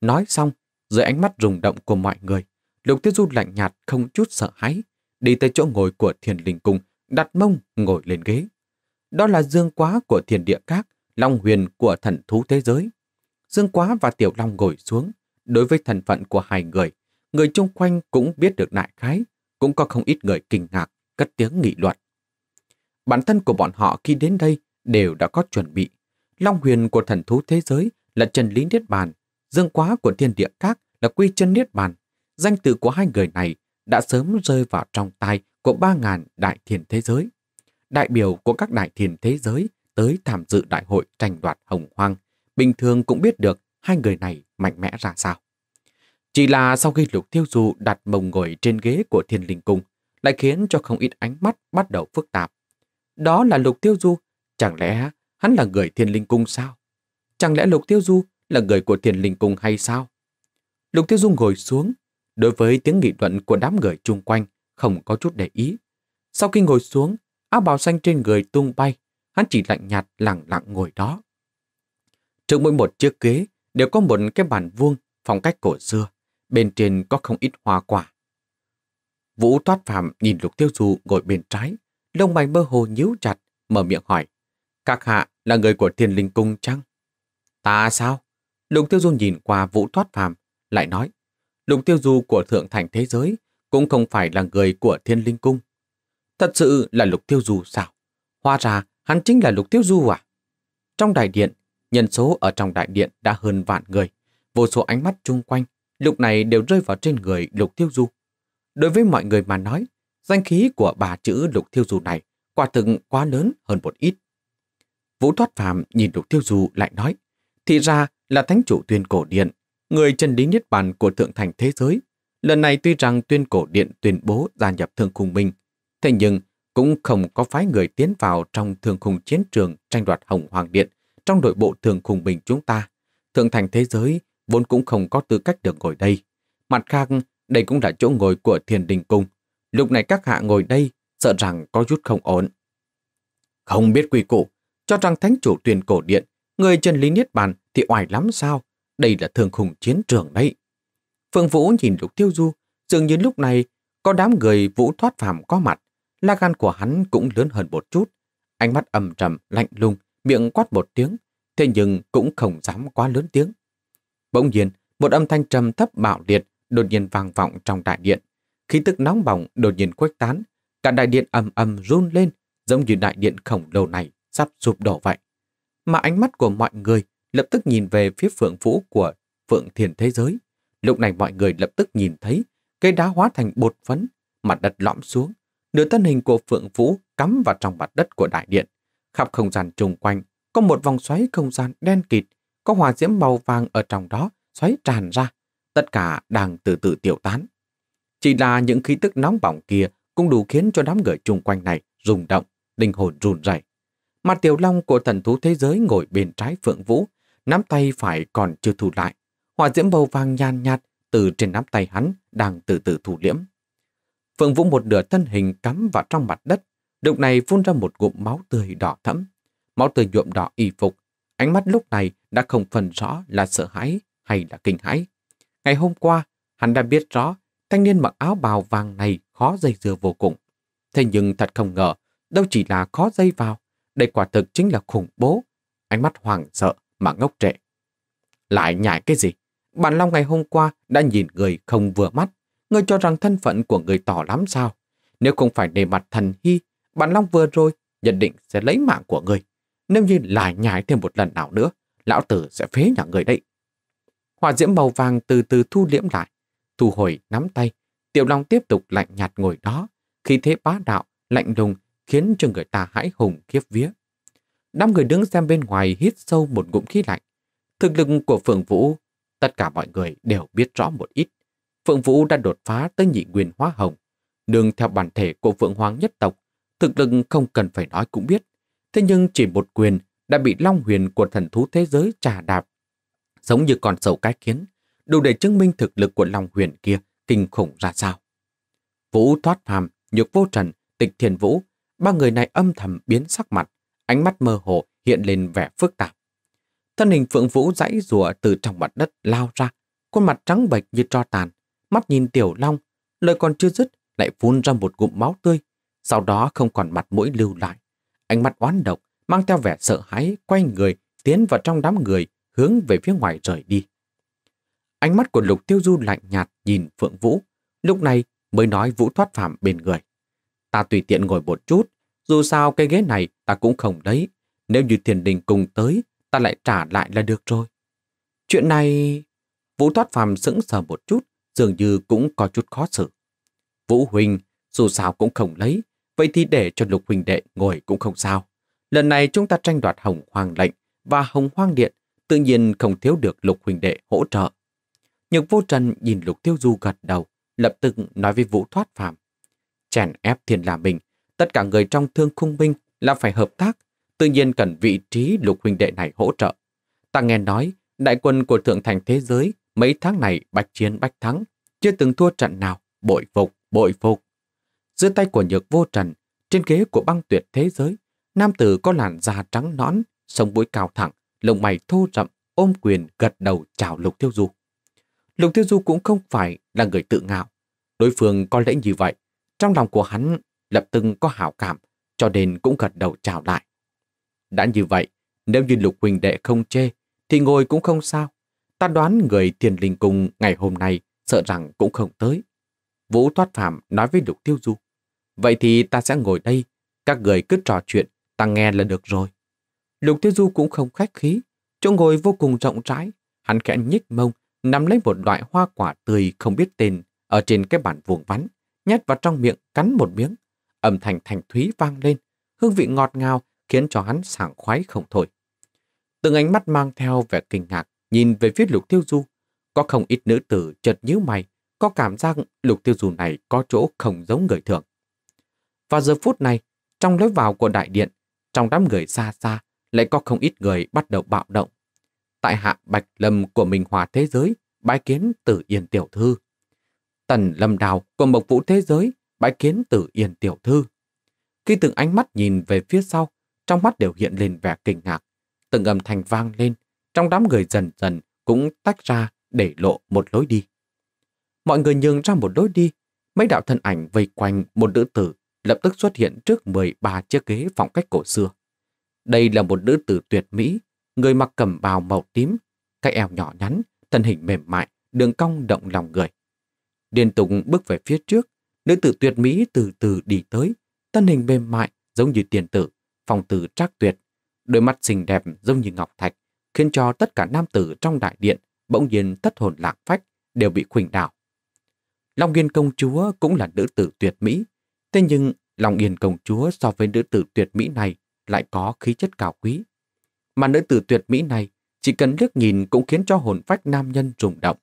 Nói xong, dưới ánh mắt rùng động của mọi người, Lục Tiêu Du lạnh nhạt không chút sợ hãi, đi tới chỗ ngồi của thiền linh cung, đặt mông ngồi lên ghế. Đó là dương quá của thiền địa các, long huyền của thần thú thế giới. Dương quá và tiểu long ngồi xuống. Đối với thần phận của hai người, người chung quanh cũng biết được đại khái, cũng có không ít người kinh ngạc, cất tiếng nghị luận. Bản thân của bọn họ khi đến đây đều đã có chuẩn bị. Long huyền của thần thú thế giới là chân lý niết bàn, dương quá của thiên địa các là quy chân niết bàn. Danh từ của hai người này đã sớm rơi vào trong tay của ba ngàn đại thiền thế giới đại biểu của các đại thiền thế giới tới tham dự đại hội tranh đoạt hồng hoang, bình thường cũng biết được hai người này mạnh mẽ ra sao. Chỉ là sau khi Lục Tiêu Du đặt mông ngồi trên ghế của thiên linh cung, lại khiến cho không ít ánh mắt bắt đầu phức tạp. Đó là Lục Tiêu Du, chẳng lẽ hắn là người thiên linh cung sao? Chẳng lẽ Lục Tiêu Du là người của thiên linh cung hay sao? Lục Tiêu Du ngồi xuống, đối với tiếng nghị luận của đám người chung quanh, không có chút để ý. Sau khi ngồi xuống, áo bào xanh trên người tung bay, hắn chỉ lạnh nhạt lặng lặng ngồi đó. Trước mỗi một chiếc ghế đều có một cái bàn vuông, phong cách cổ xưa, bên trên có không ít hoa quả. Vũ toát phạm nhìn Lục Tiêu Du ngồi bên trái, lông mày mơ hồ nhíu chặt, mở miệng hỏi. Các hạ là người của thiên linh cung chăng? Ta sao? Lục Tiêu Du nhìn qua Vũ toát phạm, lại nói. Lục Tiêu Du của Thượng Thành Thế Giới cũng không phải là người của thiên linh cung. Thật sự là Lục Tiêu Du sao? Hóa ra hắn chính là Lục Tiêu Du à? Trong đại điện, nhân số ở trong đại điện đã hơn vạn người. Vô số ánh mắt chung quanh, lúc này đều rơi vào trên người Lục Tiêu Du. Đối với mọi người mà nói, danh khí của bà chữ Lục Tiêu Du này quả thực quá lớn hơn một ít. Vũ Thoát Phàm nhìn Lục Tiêu Du lại nói, thì ra là thánh chủ tuyên cổ điện, người chân lý nhất bản của thượng thành thế giới. Lần này tuy rằng tuyên cổ điện tuyên bố gia nhập thương khung minh, Thế nhưng, cũng không có phái người tiến vào trong thường khung chiến trường tranh đoạt Hồng Hoàng Điện trong đội bộ thường khung bình chúng ta. Thượng thành thế giới vốn cũng không có tư cách được ngồi đây. Mặt khác, đây cũng là chỗ ngồi của thiền đình cung. Lúc này các hạ ngồi đây, sợ rằng có chút không ổn. Không biết quy củ, cho rằng thánh chủ tuyển cổ điện, người chân lý niết bàn thì oải lắm sao? Đây là thường khủng chiến trường đấy. Phương Vũ nhìn Lục Tiêu Du, dường như lúc này có đám người Vũ thoát phàm có mặt, lá gan của hắn cũng lớn hơn một chút. Ánh mắt ầm trầm, lạnh lùng, miệng quát một tiếng, thế nhưng cũng không dám quá lớn tiếng. Bỗng nhiên, một âm thanh trầm thấp bạo liệt đột nhiên vang vọng trong đại điện. Khí tức nóng bỏng đột nhiên khuếch tán, cả đại điện ầm ầm run lên, giống như đại điện khổng lồ này sắp sụp đổ vậy. Mà ánh mắt của mọi người lập tức nhìn về phía phượng vũ của phượng thiền thế giới. Lúc này mọi người lập tức nhìn thấy cây đá hóa thành bột phấn, mặt đất lõm xuống, nửa thân hình của Phượng Vũ cắm vào trong mặt đất của đại điện. Khắp không gian chung quanh, có một vòng xoáy không gian đen kịt, có hòa diễm màu vàng ở trong đó xoáy tràn ra, tất cả đang từ từ tiêu tán. Chỉ là những khí tức nóng bỏng kia cũng đủ khiến cho đám người chung quanh này rung động, linh hồn run rẩy. mặt tiểu long của thần thú thế giới ngồi bên trái Phượng Vũ, nắm tay phải còn chưa thu lại. Hỏa diễm màu vàng nhàn nhạt từ trên nắm tay hắn đang từ từ thu liễm. Phượng Vũ một nửa thân hình cắm vào trong mặt đất, lúc này phun ra một gụm máu tươi đỏ thẫm. Máu tươi nhuộm đỏ y phục, ánh mắt lúc này đã không phần rõ là sợ hãi hay là kinh hãi. Ngày hôm qua, hắn đã biết rõ thanh niên mặc áo bào vàng này khó dây dưa vô cùng. Thế nhưng thật không ngờ, đâu chỉ là khó dây vào, đây quả thực chính là khủng bố. Ánh mắt hoảng sợ mà ngốc trệ. Lại nhảy cái gì? Bản Long ngày hôm qua đã nhìn người không vừa mắt, Ngươi cho rằng thân phận của người tỏ lắm sao? Nếu không phải nề mặt thần hy, bản Long vừa rồi nhận định sẽ lấy mạng của ngươi. Nếu như lại nhái thêm một lần nào nữa, lão tử sẽ phế nhà người đấy. Hỏa diễm màu vàng từ từ thu liễm lại, thu hồi nắm tay. Tiểu Long tiếp tục lạnh nhạt ngồi đó, khi thế bá đạo, lạnh lùng khiến cho người ta hãi hùng khiếp vía. Đám người đứng xem bên ngoài hít sâu một ngụm khí lạnh. Thực lực của Phượng Vũ, tất cả mọi người đều biết rõ một ít. Phượng Vũ đã đột phá tới nhị nguyên hóa hồng. Nương theo bản thể của Phượng Hoàng nhất tộc, thực lực không cần phải nói cũng biết. Thế nhưng chỉ một quyền đã bị long huyền của thần thú thế giới trà đạp. Giống như con sầu cái kiến, đủ để chứng minh thực lực của long huyền kia kinh khủng ra sao. Vũ thoát phàm, nhược vô trần, tịch thiền vũ, ba người này âm thầm biến sắc mặt, ánh mắt mơ hồ hiện lên vẻ phức tạp. Thân hình phượng vũ dãy rùa từ trong mặt đất lao ra, khuôn mặt trắng bệch như tro tàn, mắt nhìn Tiểu Long, lời còn chưa dứt lại phun ra một ngụm máu tươi, sau đó không còn mặt mũi lưu lại. Ánh mắt oán độc, mang theo vẻ sợ hãi, quay người, tiến vào trong đám người, hướng về phía ngoài rời đi. Ánh mắt của Lục Tiêu Du lạnh nhạt nhìn Phượng Vũ, lúc này mới nói Vũ thoát phạm bên người. Ta tùy tiện ngồi một chút, dù sao cái ghế này ta cũng không đấy. Nếu như thiền đình cùng tới, ta lại trả lại là được rồi. Chuyện này... Vũ thoát phàm sững sờ một chút, dường như cũng có chút khó xử. Vũ Huỳnh dù sao cũng không lấy, vậy thì để cho lục huynh đệ ngồi cũng không sao. Lần này chúng ta tranh đoạt hồng hoàng lệnh và hồng hoang điện, tự nhiên không thiếu được lục huynh đệ hỗ trợ. Nhược vô trần nhìn lục tiêu du gật đầu, lập tức nói với vũ thoát Phạm: Chèn ép thiên là mình, tất cả người trong thương khung Minh là phải hợp tác, tự nhiên cần vị trí lục huynh đệ này hỗ trợ. Ta nghe nói, đại quân của thượng thành thế giới Mấy tháng này bạch chiến bạch thắng, chưa từng thua trận nào, bội phục, bội phục. Giữa tay của nhược vô trần, trên ghế của băng tuyệt thế giới, nam tử có làn da trắng nõn, sông mũi cao thẳng, lồng mày thô rậm, ôm quyền gật đầu chào Lục Thiêu Du. Lục Thiêu Du cũng không phải là người tự ngạo. Đối phương có lẽ như vậy, trong lòng của hắn lập từng có hảo cảm, cho nên cũng gật đầu chào lại. Đã như vậy, nếu như Lục Huỳnh Đệ không chê, thì ngồi cũng không sao. Ta đoán người thiền linh cung ngày hôm nay sợ rằng cũng không tới. Vũ thoát phạm nói với Lục Tiêu Du. Vậy thì ta sẽ ngồi đây, các người cứ trò chuyện, ta nghe là được rồi. Lục Tiêu Du cũng không khách khí, chỗ ngồi vô cùng rộng rãi, hắn khẽ nhích mông, nắm lấy một loại hoa quả tươi không biết tên ở trên cái bản vuông vắn, nhét vào trong miệng cắn một miếng. Âm thanh thành thúy vang lên, hương vị ngọt ngào khiến cho hắn sảng khoái không thôi. Từng ánh mắt mang theo vẻ kinh ngạc nhìn về phía lục tiêu du. Có không ít nữ tử chợt nhíu mày, có cảm giác lục tiêu du này có chỗ không giống người thường. Và giờ phút này, trong lối vào của đại điện, trong đám người xa xa, lại có không ít người bắt đầu bạo động. Tại hạ Bạch Lâm của Minh Hòa Thế Giới, bái kiến Tử Yên Tiểu Thư. Tần Lâm Đào của Mộc Vũ Thế Giới, bái kiến Tử Yên Tiểu Thư. Khi từng ánh mắt nhìn về phía sau, trong mắt đều hiện lên vẻ kinh ngạc. Từng âm thanh vang lên, trong đám người dần dần cũng tách ra để lộ một lối đi. Mọi người nhường ra một lối đi, mấy đạo thân ảnh vây quanh một nữ tử lập tức xuất hiện trước 13 chiếc ghế phong cách cổ xưa. Đây là một nữ tử tuyệt mỹ, người mặc cẩm bào màu tím, cái eo nhỏ nhắn, thân hình mềm mại, đường cong động lòng người. Điền tùng bước về phía trước, nữ tử tuyệt mỹ từ từ đi tới, thân hình mềm mại giống như tiền tử, phòng tử trác tuyệt, đôi mắt xinh đẹp giống như ngọc thạch, khiến cho tất cả nam tử trong đại điện bỗng nhiên thất hồn lạc phách, đều bị khuynh đảo. Long Yên công chúa cũng là nữ tử tuyệt mỹ, thế nhưng Long Yên công chúa so với nữ tử tuyệt mỹ này lại có khí chất cao quý. Mà nữ tử tuyệt mỹ này chỉ cần liếc nhìn cũng khiến cho hồn phách nam nhân rung động.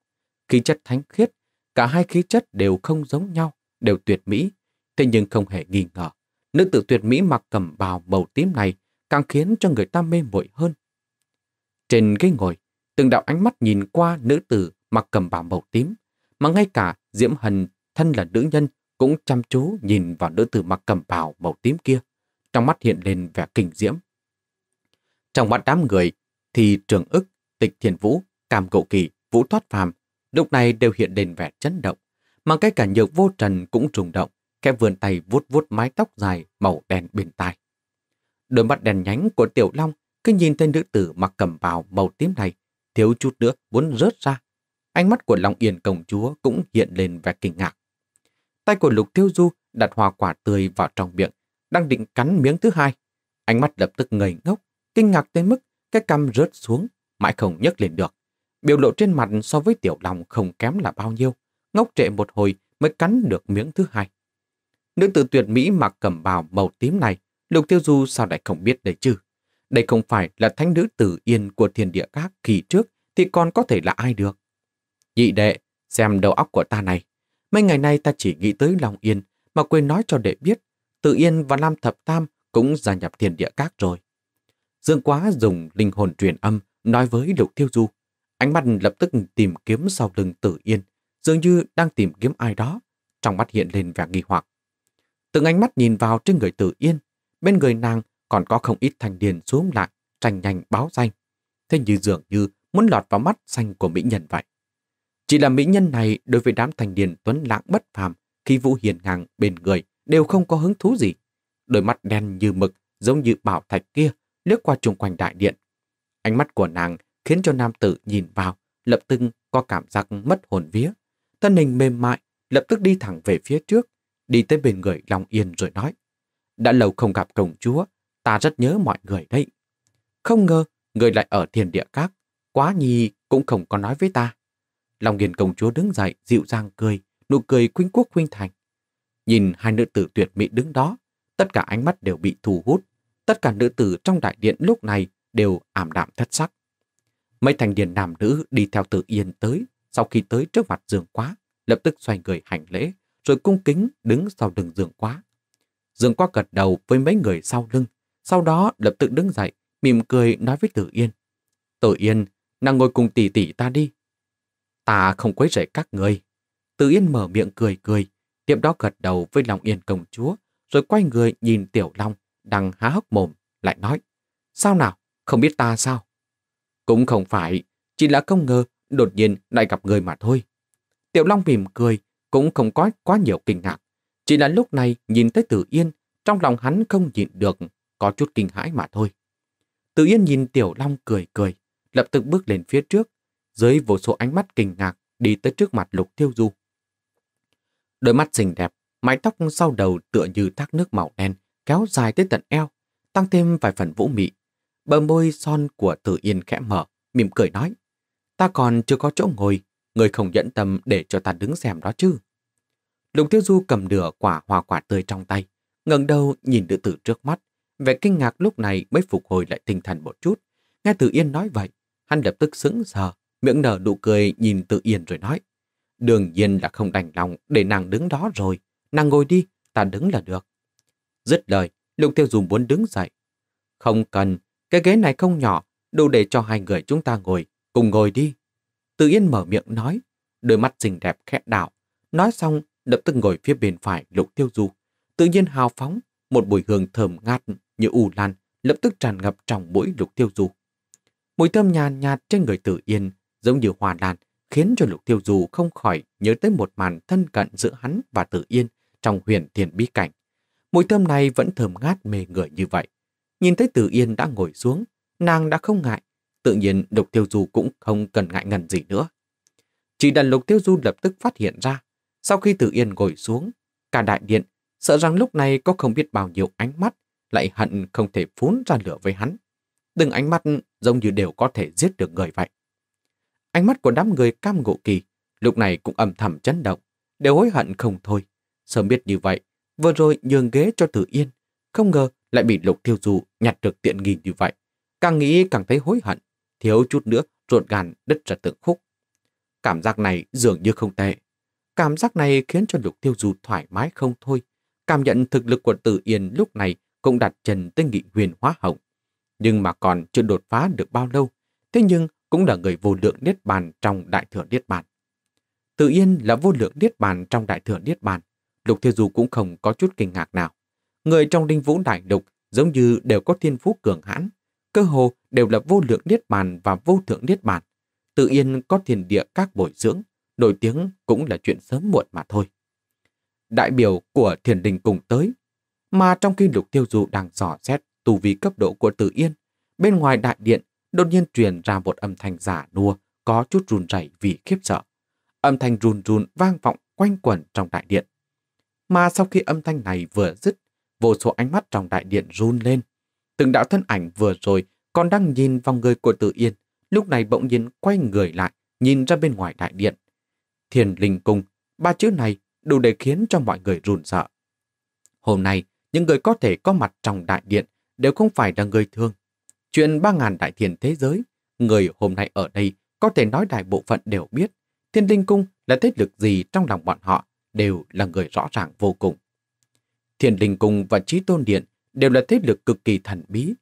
Khí chất thánh khiết, cả hai khí chất đều không giống nhau, đều tuyệt mỹ, thế nhưng không hề nghi ngờ. Nữ tử tuyệt mỹ mặc cầm bào màu tím này càng khiến cho người ta mê muội hơn, trên ghế ngồi, từng đạo ánh mắt nhìn qua nữ tử mặc cầm bào màu tím, mà ngay cả Diễm Hần thân là nữ nhân cũng chăm chú nhìn vào nữ tử mặc cầm bào màu tím kia, trong mắt hiện lên vẻ kinh diễm. Trong mắt đám người thì Trường ức, Tịch Thiền Vũ, Cam Cậu Kỳ, Vũ Thoát Phàm lúc này đều hiện lên vẻ chấn động, mà ngay cả nhược vô trần cũng trùng động, khẽ vườn tay vuốt vuốt mái tóc dài màu đen bên tai. Đôi mắt đèn nhánh của Tiểu Long cứ nhìn tên nữ tử mặc cẩm bào màu tím này, thiếu chút nữa muốn rớt ra. Ánh mắt của Long Yên công chúa cũng hiện lên vẻ kinh ngạc. Tay của Lục Tiêu Du đặt hoa quả tươi vào trong miệng, đang định cắn miếng thứ hai. Ánh mắt lập tức ngây ngốc, kinh ngạc tới mức cái cằm rớt xuống, mãi không nhấc lên được. Biểu lộ trên mặt so với tiểu lòng không kém là bao nhiêu, ngốc trệ một hồi mới cắn được miếng thứ hai. Nữ tử tuyệt mỹ mặc cẩm bào màu tím này, Lục Tiêu Du sao lại không biết đấy chứ? Đây không phải là thánh nữ tử yên của thiên địa các kỳ trước thì còn có thể là ai được. Nhị đệ, xem đầu óc của ta này. Mấy ngày nay ta chỉ nghĩ tới lòng yên mà quên nói cho đệ biết Tử Yên và Lam Thập Tam cũng gia nhập thiên địa các rồi. Dương Quá dùng linh hồn truyền âm nói với Lục Tiêu Du. Ánh mắt lập tức tìm kiếm sau lưng Tử Yên, dường như đang tìm kiếm ai đó, trong mắt hiện lên vẻ nghi hoặc. Từng ánh mắt nhìn vào trên người Tử Yên, bên người nàng còn có không ít thanh niên xuống lại, tranh nhanh báo danh. Thế như dường như muốn lọt vào mắt xanh của mỹ nhân vậy. Chỉ là mỹ nhân này đối với đám thanh niên tuấn lãng bất phàm, khi vũ hiền ngang bên người đều không có hứng thú gì. Đôi mắt đen như mực, giống như bảo thạch kia, lướt qua chung quanh đại điện. Ánh mắt của nàng khiến cho nam tử nhìn vào, lập tức có cảm giác mất hồn vía. Thân hình mềm mại, lập tức đi thẳng về phía trước, đi tới bên người Long Yên rồi nói. Đã lâu không gặp công chúa, ta rất nhớ mọi người đấy. Không ngờ, người lại ở thiền địa các, quá nhi cũng không có nói với ta. Long Nghiền công chúa đứng dậy, dịu dàng cười, nụ cười khuynh quốc khuynh thành. Nhìn hai nữ tử tuyệt mỹ đứng đó, tất cả ánh mắt đều bị thu hút, tất cả nữ tử trong đại điện lúc này đều ảm đạm thất sắc. Mấy thành điền nam nữ đi theo tự yên tới, sau khi tới trước mặt giường quá, lập tức xoay người hành lễ, rồi cung kính đứng sau đường giường quá. Dương Quá gật đầu với mấy người sau lưng, sau đó lập tức đứng dậy, mỉm cười nói với Tử Yên. Tử Yên, nàng ngồi cùng tỷ tỷ ta đi. Ta không quấy rầy các người. Tử Yên mở miệng cười cười, tiệm đó gật đầu với lòng yên công chúa, rồi quay người nhìn Tiểu Long đang há hốc mồm, lại nói. Sao nào, không biết ta sao? Cũng không phải, chỉ là không ngờ đột nhiên lại gặp người mà thôi. Tiểu Long mỉm cười, cũng không có quá nhiều kinh ngạc. Chỉ là lúc này nhìn tới Tử Yên, trong lòng hắn không nhịn được có chút kinh hãi mà thôi. Tự Yên nhìn Tiểu Long cười cười, lập tức bước lên phía trước, dưới vô số ánh mắt kinh ngạc đi tới trước mặt Lục Thiêu Du. Đôi mắt xinh đẹp, mái tóc sau đầu tựa như thác nước màu đen kéo dài tới tận eo, tăng thêm vài phần vũ mị. Bờ môi son của Tử Yên khẽ mở, mỉm cười nói, ta còn chưa có chỗ ngồi, người không nhẫn tâm để cho ta đứng xem đó chứ. Lục Thiêu Du cầm nửa quả hoa quả tươi trong tay, ngẩng đầu nhìn nữ tử trước mắt, Vẻ kinh ngạc lúc này mới phục hồi lại tinh thần một chút. Nghe Tử Yên nói vậy, hắn lập tức sững sờ, miệng nở nụ cười nhìn Tử Yên rồi nói. Đương nhiên là không đành lòng để nàng đứng đó rồi. Nàng ngồi đi, ta đứng là được. Dứt lời, Lục Tiêu Dùng muốn đứng dậy. Không cần, cái ghế này không nhỏ, đủ để cho hai người chúng ta ngồi, cùng ngồi đi. Tự Yên mở miệng nói, đôi mắt xinh đẹp khẽ đảo. Nói xong, lập tức ngồi phía bên phải Lục Tiêu Du. Tự nhiên hào phóng, một mùi hương thơm ngát như u lan lập tức tràn ngập trong mũi lục tiêu du. Mùi thơm nhàn nhạt, trên người tử yên giống như hòa đàn khiến cho lục tiêu du không khỏi nhớ tới một màn thân cận giữa hắn và tử yên trong huyền thiền bí cảnh. Mùi thơm này vẫn thơm ngát mê người như vậy. Nhìn thấy tử yên đã ngồi xuống, nàng đã không ngại. Tự nhiên lục tiêu du cũng không cần ngại ngần gì nữa. Chỉ đàn lục tiêu du lập tức phát hiện ra. Sau khi tử yên ngồi xuống, cả đại điện, sợ rằng lúc này có không biết bao nhiêu ánh mắt lại hận không thể phún ra lửa với hắn. Từng ánh mắt giống như đều có thể giết được người vậy. Ánh mắt của đám người cam ngộ kỳ lúc này cũng âm thầm chấn động, đều hối hận không thôi. Sớm biết như vậy, vừa rồi nhường ghế cho Tử Yên, không ngờ lại bị Lục Tiêu Du nhặt được tiện nghi như vậy. Càng nghĩ càng thấy hối hận, thiếu chút nữa ruột gan đứt ra từng khúc. Cảm giác này dường như không tệ. Cảm giác này khiến cho Lục Tiêu Du thoải mái không thôi. Cảm nhận thực lực của Tử Yên lúc này cũng đặt chân tới nghị huyền hóa hồng. Nhưng mà còn chưa đột phá được bao lâu, thế nhưng cũng là người vô lượng Niết Bàn trong Đại Thừa Niết Bàn. Tự Yên là vô lượng Niết Bàn trong Đại Thừa Niết Bàn, Lục Thiên Du cũng không có chút kinh ngạc nào. Người trong đinh vũ đại lục giống như đều có thiên phú cường hãn, cơ hồ đều là vô lượng Niết Bàn và vô thượng Niết Bàn. Tự Yên có thiên địa các bồi dưỡng, nổi tiếng cũng là chuyện sớm muộn mà thôi. Đại biểu của thiền đình cùng tới, mà trong khi lục tiêu du đang dò xét tù vi cấp độ của Tử Yên, bên ngoài đại điện đột nhiên truyền ra một âm thanh giả nua có chút run rẩy vì khiếp sợ. Âm thanh run run vang vọng quanh quẩn trong đại điện. Mà sau khi âm thanh này vừa dứt, vô số ánh mắt trong đại điện run lên. Từng đạo thân ảnh vừa rồi còn đang nhìn vào người của Tử Yên, lúc này bỗng nhiên quay người lại, nhìn ra bên ngoài đại điện. Thiền linh cung, ba chữ này đủ để khiến cho mọi người run sợ. Hôm nay, những người có thể có mặt trong đại điện đều không phải là người thường. Chuyện ba ngàn đại thiền thế giới, người hôm nay ở đây có thể nói đại bộ phận đều biết. Thiên Linh Cung là thế lực gì trong lòng bọn họ đều là người rõ ràng vô cùng. Thiên Linh Cung và Trí Tôn Điện đều là thế lực cực kỳ thần bí.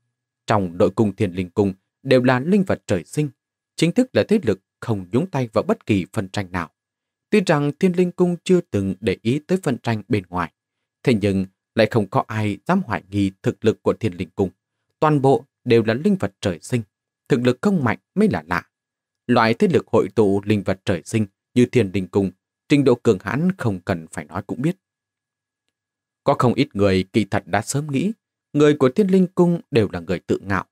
Trong đội cung Thiên Linh Cung đều là linh vật trời sinh, chính thức là thế lực không nhúng tay vào bất kỳ phân tranh nào. Tuy rằng Thiên Linh Cung chưa từng để ý tới phân tranh bên ngoài, thế nhưng lại không có ai dám hoài nghi thực lực của thiên linh cung. Toàn bộ đều là linh vật trời sinh, thực lực không mạnh mới là lạ. Loại thế lực hội tụ linh vật trời sinh như thiên linh cung, trình độ cường hãn không cần phải nói cũng biết. Có không ít người kỳ thật đã sớm nghĩ, người của thiên linh cung đều là người tự ngạo.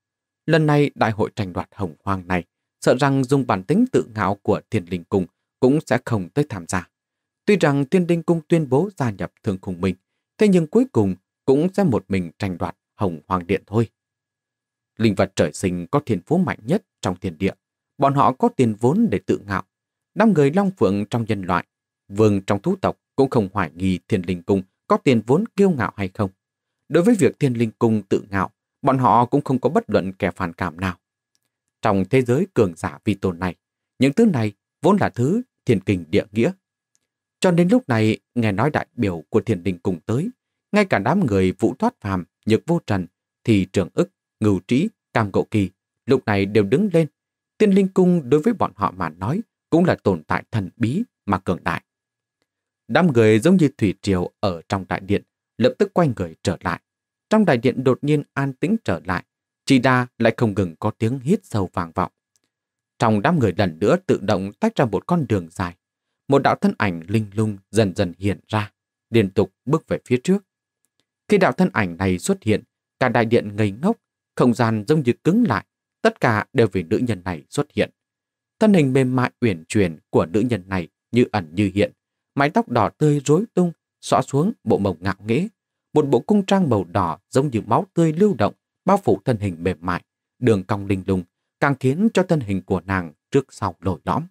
Lần này đại hội tranh đoạt hồng hoang này, sợ rằng dùng bản tính tự ngạo của thiên linh cung cũng sẽ không tới tham gia. Tuy rằng thiên linh cung tuyên bố gia nhập thương khung minh, thế nhưng cuối cùng cũng sẽ một mình tranh đoạt Hồng Hoàng Điện thôi. Linh vật trời sinh có thiên phú mạnh nhất trong thiên địa. Bọn họ có tiền vốn để tự ngạo. Năm người Long Phượng trong nhân loại, vương trong thú tộc cũng không hoài nghi thiên linh cung có tiền vốn kiêu ngạo hay không. Đối với việc thiên linh cung tự ngạo, bọn họ cũng không có bất luận kẻ phản cảm nào. Trong thế giới cường giả vi tôn này, những thứ này vốn là thứ thiền kình địa nghĩa, cho đến lúc này, nghe nói đại biểu của thiền đình cùng tới, ngay cả đám người vũ thoát phàm, nhược vô trần, thì trưởng ức, ngưu trí, cam cậu kỳ, lúc này đều đứng lên. Tiên linh cung đối với bọn họ mà nói cũng là tồn tại thần bí mà cường đại. Đám người giống như thủy triều ở trong đại điện, lập tức quay người trở lại. Trong đại điện đột nhiên an tĩnh trở lại, chỉ đa lại không ngừng có tiếng hít sâu vàng vọng. Trong đám người lần nữa tự động tách ra một con đường dài, một đạo thân ảnh linh lung dần dần hiện ra, liên tục bước về phía trước. Khi đạo thân ảnh này xuất hiện, cả đại điện ngây ngốc, không gian giống như cứng lại, tất cả đều vì nữ nhân này xuất hiện. Thân hình mềm mại uyển chuyển của nữ nhân này như ẩn như hiện, mái tóc đỏ tươi rối tung, xõa xuống bộ mông ngạo nghễ, một bộ cung trang màu đỏ giống như máu tươi lưu động bao phủ thân hình mềm mại, đường cong linh lung, càng khiến cho thân hình của nàng trước sau lồi lõm.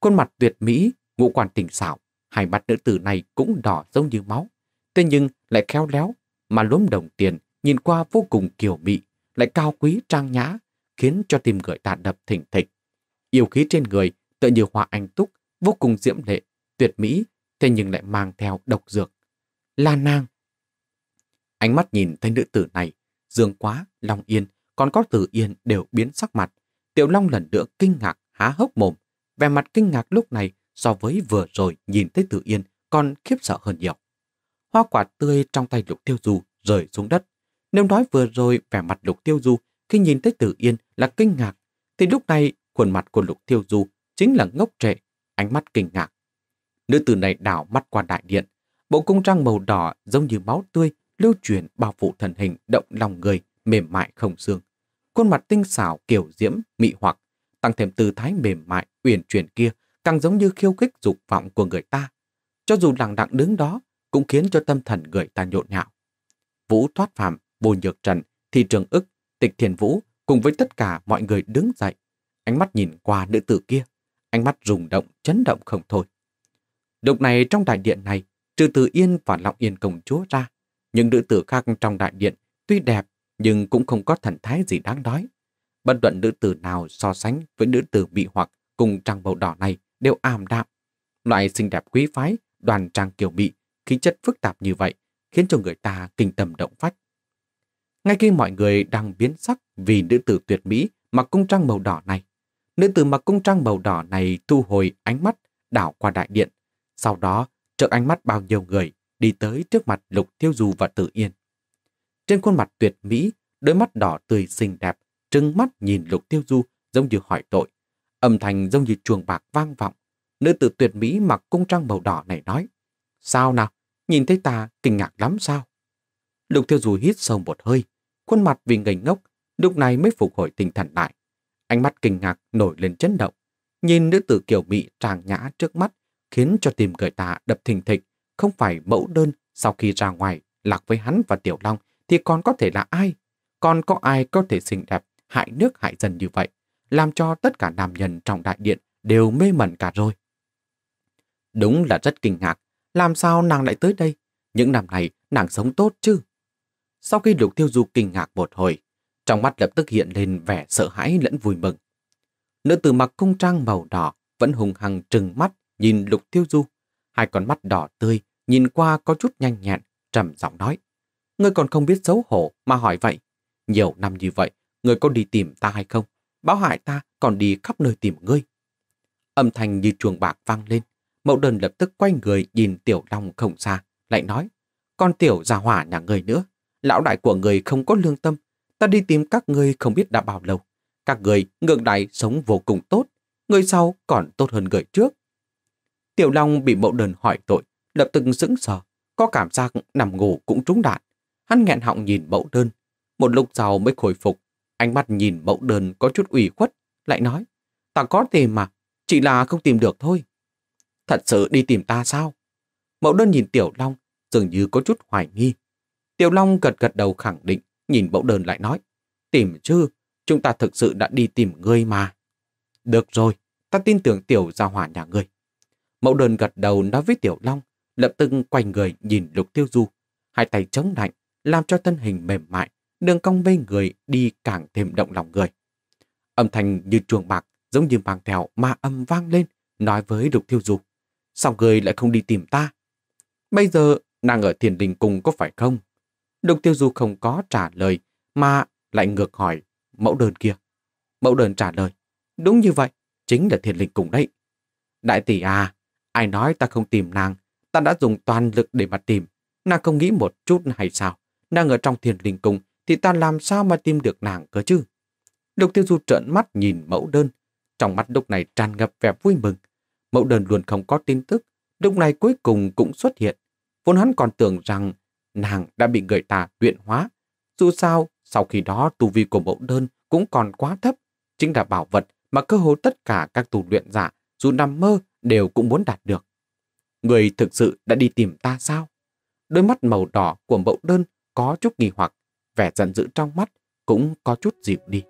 Khuôn mặt tuyệt mỹ ngũ quan tỉnh xảo, hai mắt nữ tử này cũng đỏ giống như máu. Thế nhưng lại khéo léo, mà lúm đồng tiền nhìn qua vô cùng kiều mị, lại cao quý trang nhã, khiến cho tim người ta đập thỉnh thịch. Yêu khí trên người tự như hoa anh túc, vô cùng diễm lệ, tuyệt mỹ, thế nhưng lại mang theo độc dược. La nang. Ánh mắt nhìn thấy nữ tử này, dương quá, long yên, còn có tử yên đều biến sắc mặt. Tiểu Long lần nữa kinh ngạc, há hốc mồm. Vẻ mặt kinh ngạc lúc này so với vừa rồi nhìn thấy Tử Yên còn khiếp sợ hơn nhiều. Hoa quả tươi trong tay Lục Tiêu Du rời xuống đất. Nếu nói vừa rồi vẻ mặt Lục Tiêu Du khi nhìn thấy Tử Yên là kinh ngạc, thì lúc này khuôn mặt của Lục Tiêu Du chính là ngốc trệ, ánh mắt kinh ngạc. Nữ tử này đảo mắt qua đại điện, bộ cung trang màu đỏ giống như máu tươi lưu truyền bao phủ thần hình động lòng người mềm mại không xương. Khuôn mặt tinh xảo kiểu diễm, mị hoặc, tăng thêm tư thái mềm mại, uyển chuyển kia càng giống như khiêu khích dục vọng của người ta. Cho dù lặng đặng đứng đó, cũng khiến cho tâm thần người ta nhộn nhạo. Vũ Thoát Phạm, Bồ Nhược Trần, Thị Trường ức, Tịch Thiền Vũ cùng với tất cả mọi người đứng dậy. Ánh mắt nhìn qua nữ tử kia, ánh mắt rung động, chấn động không thôi. Lúc này trong đại điện này, trừ Từ Yên và lọng Yên công chúa ra, những nữ tử khác trong đại điện tuy đẹp nhưng cũng không có thần thái gì đáng nói. Bất luận nữ tử nào so sánh với nữ tử bị hoặc cùng trang màu đỏ này đều ảm đạm. Loại xinh đẹp quý phái, đoàn trang kiểu bị, khí chất phức tạp như vậy, khiến cho người ta kinh tâm động phách. Ngay khi mọi người đang biến sắc vì nữ tử tuyệt mỹ mặc cung trang màu đỏ này, nữ tử mặc cung trang màu đỏ này thu hồi ánh mắt đảo qua đại điện. Sau đó, trước ánh mắt bao nhiêu người đi tới trước mặt Lục Tiêu Du và Tử Yên. Trên khuôn mặt tuyệt mỹ, đôi mắt đỏ tươi xinh đẹp, trừng mắt nhìn Lục Tiêu Du giống như hỏi tội. Âm thanh giống như chuồng bạc vang vọng. Nữ tử tuyệt mỹ mặc cung trang màu đỏ này nói. Sao nào? Nhìn thấy ta kinh ngạc lắm sao? Lục Thiêu Dù hít sâu một hơi. Khuôn mặt vì ngây ngốc, lúc này mới phục hồi tinh thần lại. Ánh mắt kinh ngạc nổi lên chấn động. Nhìn nữ tử kiểu mỹ tràng nhã trước mắt, khiến cho tìm người ta đập thình thịch. Không phải mẫu đơn sau khi ra ngoài, lạc với hắn và Tiểu Long thì còn có thể là ai? Còn có ai có thể xinh đẹp, hại nước hại dân như vậy? làm cho tất cả nam nhân trong đại điện đều mê mẩn cả rồi. Đúng là rất kinh ngạc, làm sao nàng lại tới đây? Những năm này nàng sống tốt chứ? Sau khi Lục Tiêu Du kinh ngạc một hồi, trong mắt lập tức hiện lên vẻ sợ hãi lẫn vui mừng. Nữ tử mặc cung trang màu đỏ vẫn hùng hằng trừng mắt nhìn Lục Tiêu Du, hai con mắt đỏ tươi nhìn qua có chút nhanh nhẹn, trầm giọng nói: "Ngươi còn không biết xấu hổ mà hỏi vậy, nhiều năm như vậy, ngươi có đi tìm ta hay không? báo hại ta còn đi khắp nơi tìm ngươi. Âm thanh như chuồng bạc vang lên, mẫu đơn lập tức quay người nhìn tiểu long không xa, lại nói, con tiểu già hỏa nhà người nữa, lão đại của người không có lương tâm, ta đi tìm các ngươi không biết đã bao lâu. Các người ngược đại sống vô cùng tốt, người sau còn tốt hơn người trước. Tiểu Long bị mẫu đơn hỏi tội, lập tức sững sờ, có cảm giác nằm ngủ cũng trúng đạn. Hắn nghẹn họng nhìn mẫu đơn, một lúc sau mới khôi phục, Ánh mắt nhìn mẫu đơn có chút ủy khuất, lại nói, ta có tìm mà, chỉ là không tìm được thôi. Thật sự đi tìm ta sao? Mẫu đơn nhìn Tiểu Long, dường như có chút hoài nghi. Tiểu Long gật gật đầu khẳng định, nhìn mẫu đơn lại nói, tìm chứ, chúng ta thực sự đã đi tìm ngươi mà. Được rồi, ta tin tưởng Tiểu ra hỏa nhà ngươi. Mẫu đơn gật đầu nói với Tiểu Long, lập tức quay người nhìn Lục Tiêu Du, hai tay chống lạnh, làm cho thân hình mềm mại, đường cong vây người đi càng thêm động lòng người. Âm thanh như chuồng bạc, giống như bàn thèo mà âm vang lên, nói với Lục Thiêu Du. Sao người lại không đi tìm ta? Bây giờ nàng ở thiền đình cùng có phải không? Lục Tiêu Du không có trả lời mà lại ngược hỏi mẫu đơn kia. Mẫu đơn trả lời, đúng như vậy, chính là thiền đình cùng đấy. Đại tỷ à, ai nói ta không tìm nàng, ta đã dùng toàn lực để mà tìm. Nàng không nghĩ một chút hay sao, nàng ở trong thiền đình cùng thì ta làm sao mà tìm được nàng cơ chứ? Độc tiêu du trợn mắt nhìn mẫu đơn. Trong mắt lúc này tràn ngập vẻ vui mừng. Mẫu đơn luôn không có tin tức. Lúc này cuối cùng cũng xuất hiện. Vốn hắn còn tưởng rằng nàng đã bị người ta luyện hóa. Dù sao, sau khi đó tu vi của mẫu đơn cũng còn quá thấp. Chính là bảo vật mà cơ hồ tất cả các tù luyện giả dù nằm mơ đều cũng muốn đạt được. Người thực sự đã đi tìm ta sao? Đôi mắt màu đỏ của mẫu đơn có chút nghi hoặc vẻ giận dữ trong mắt cũng có chút dịu đi.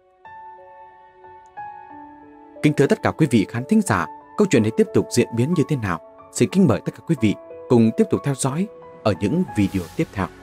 Kính thưa tất cả quý vị khán thính giả, câu chuyện này tiếp tục diễn biến như thế nào? Xin kính mời tất cả quý vị cùng tiếp tục theo dõi ở những video tiếp theo.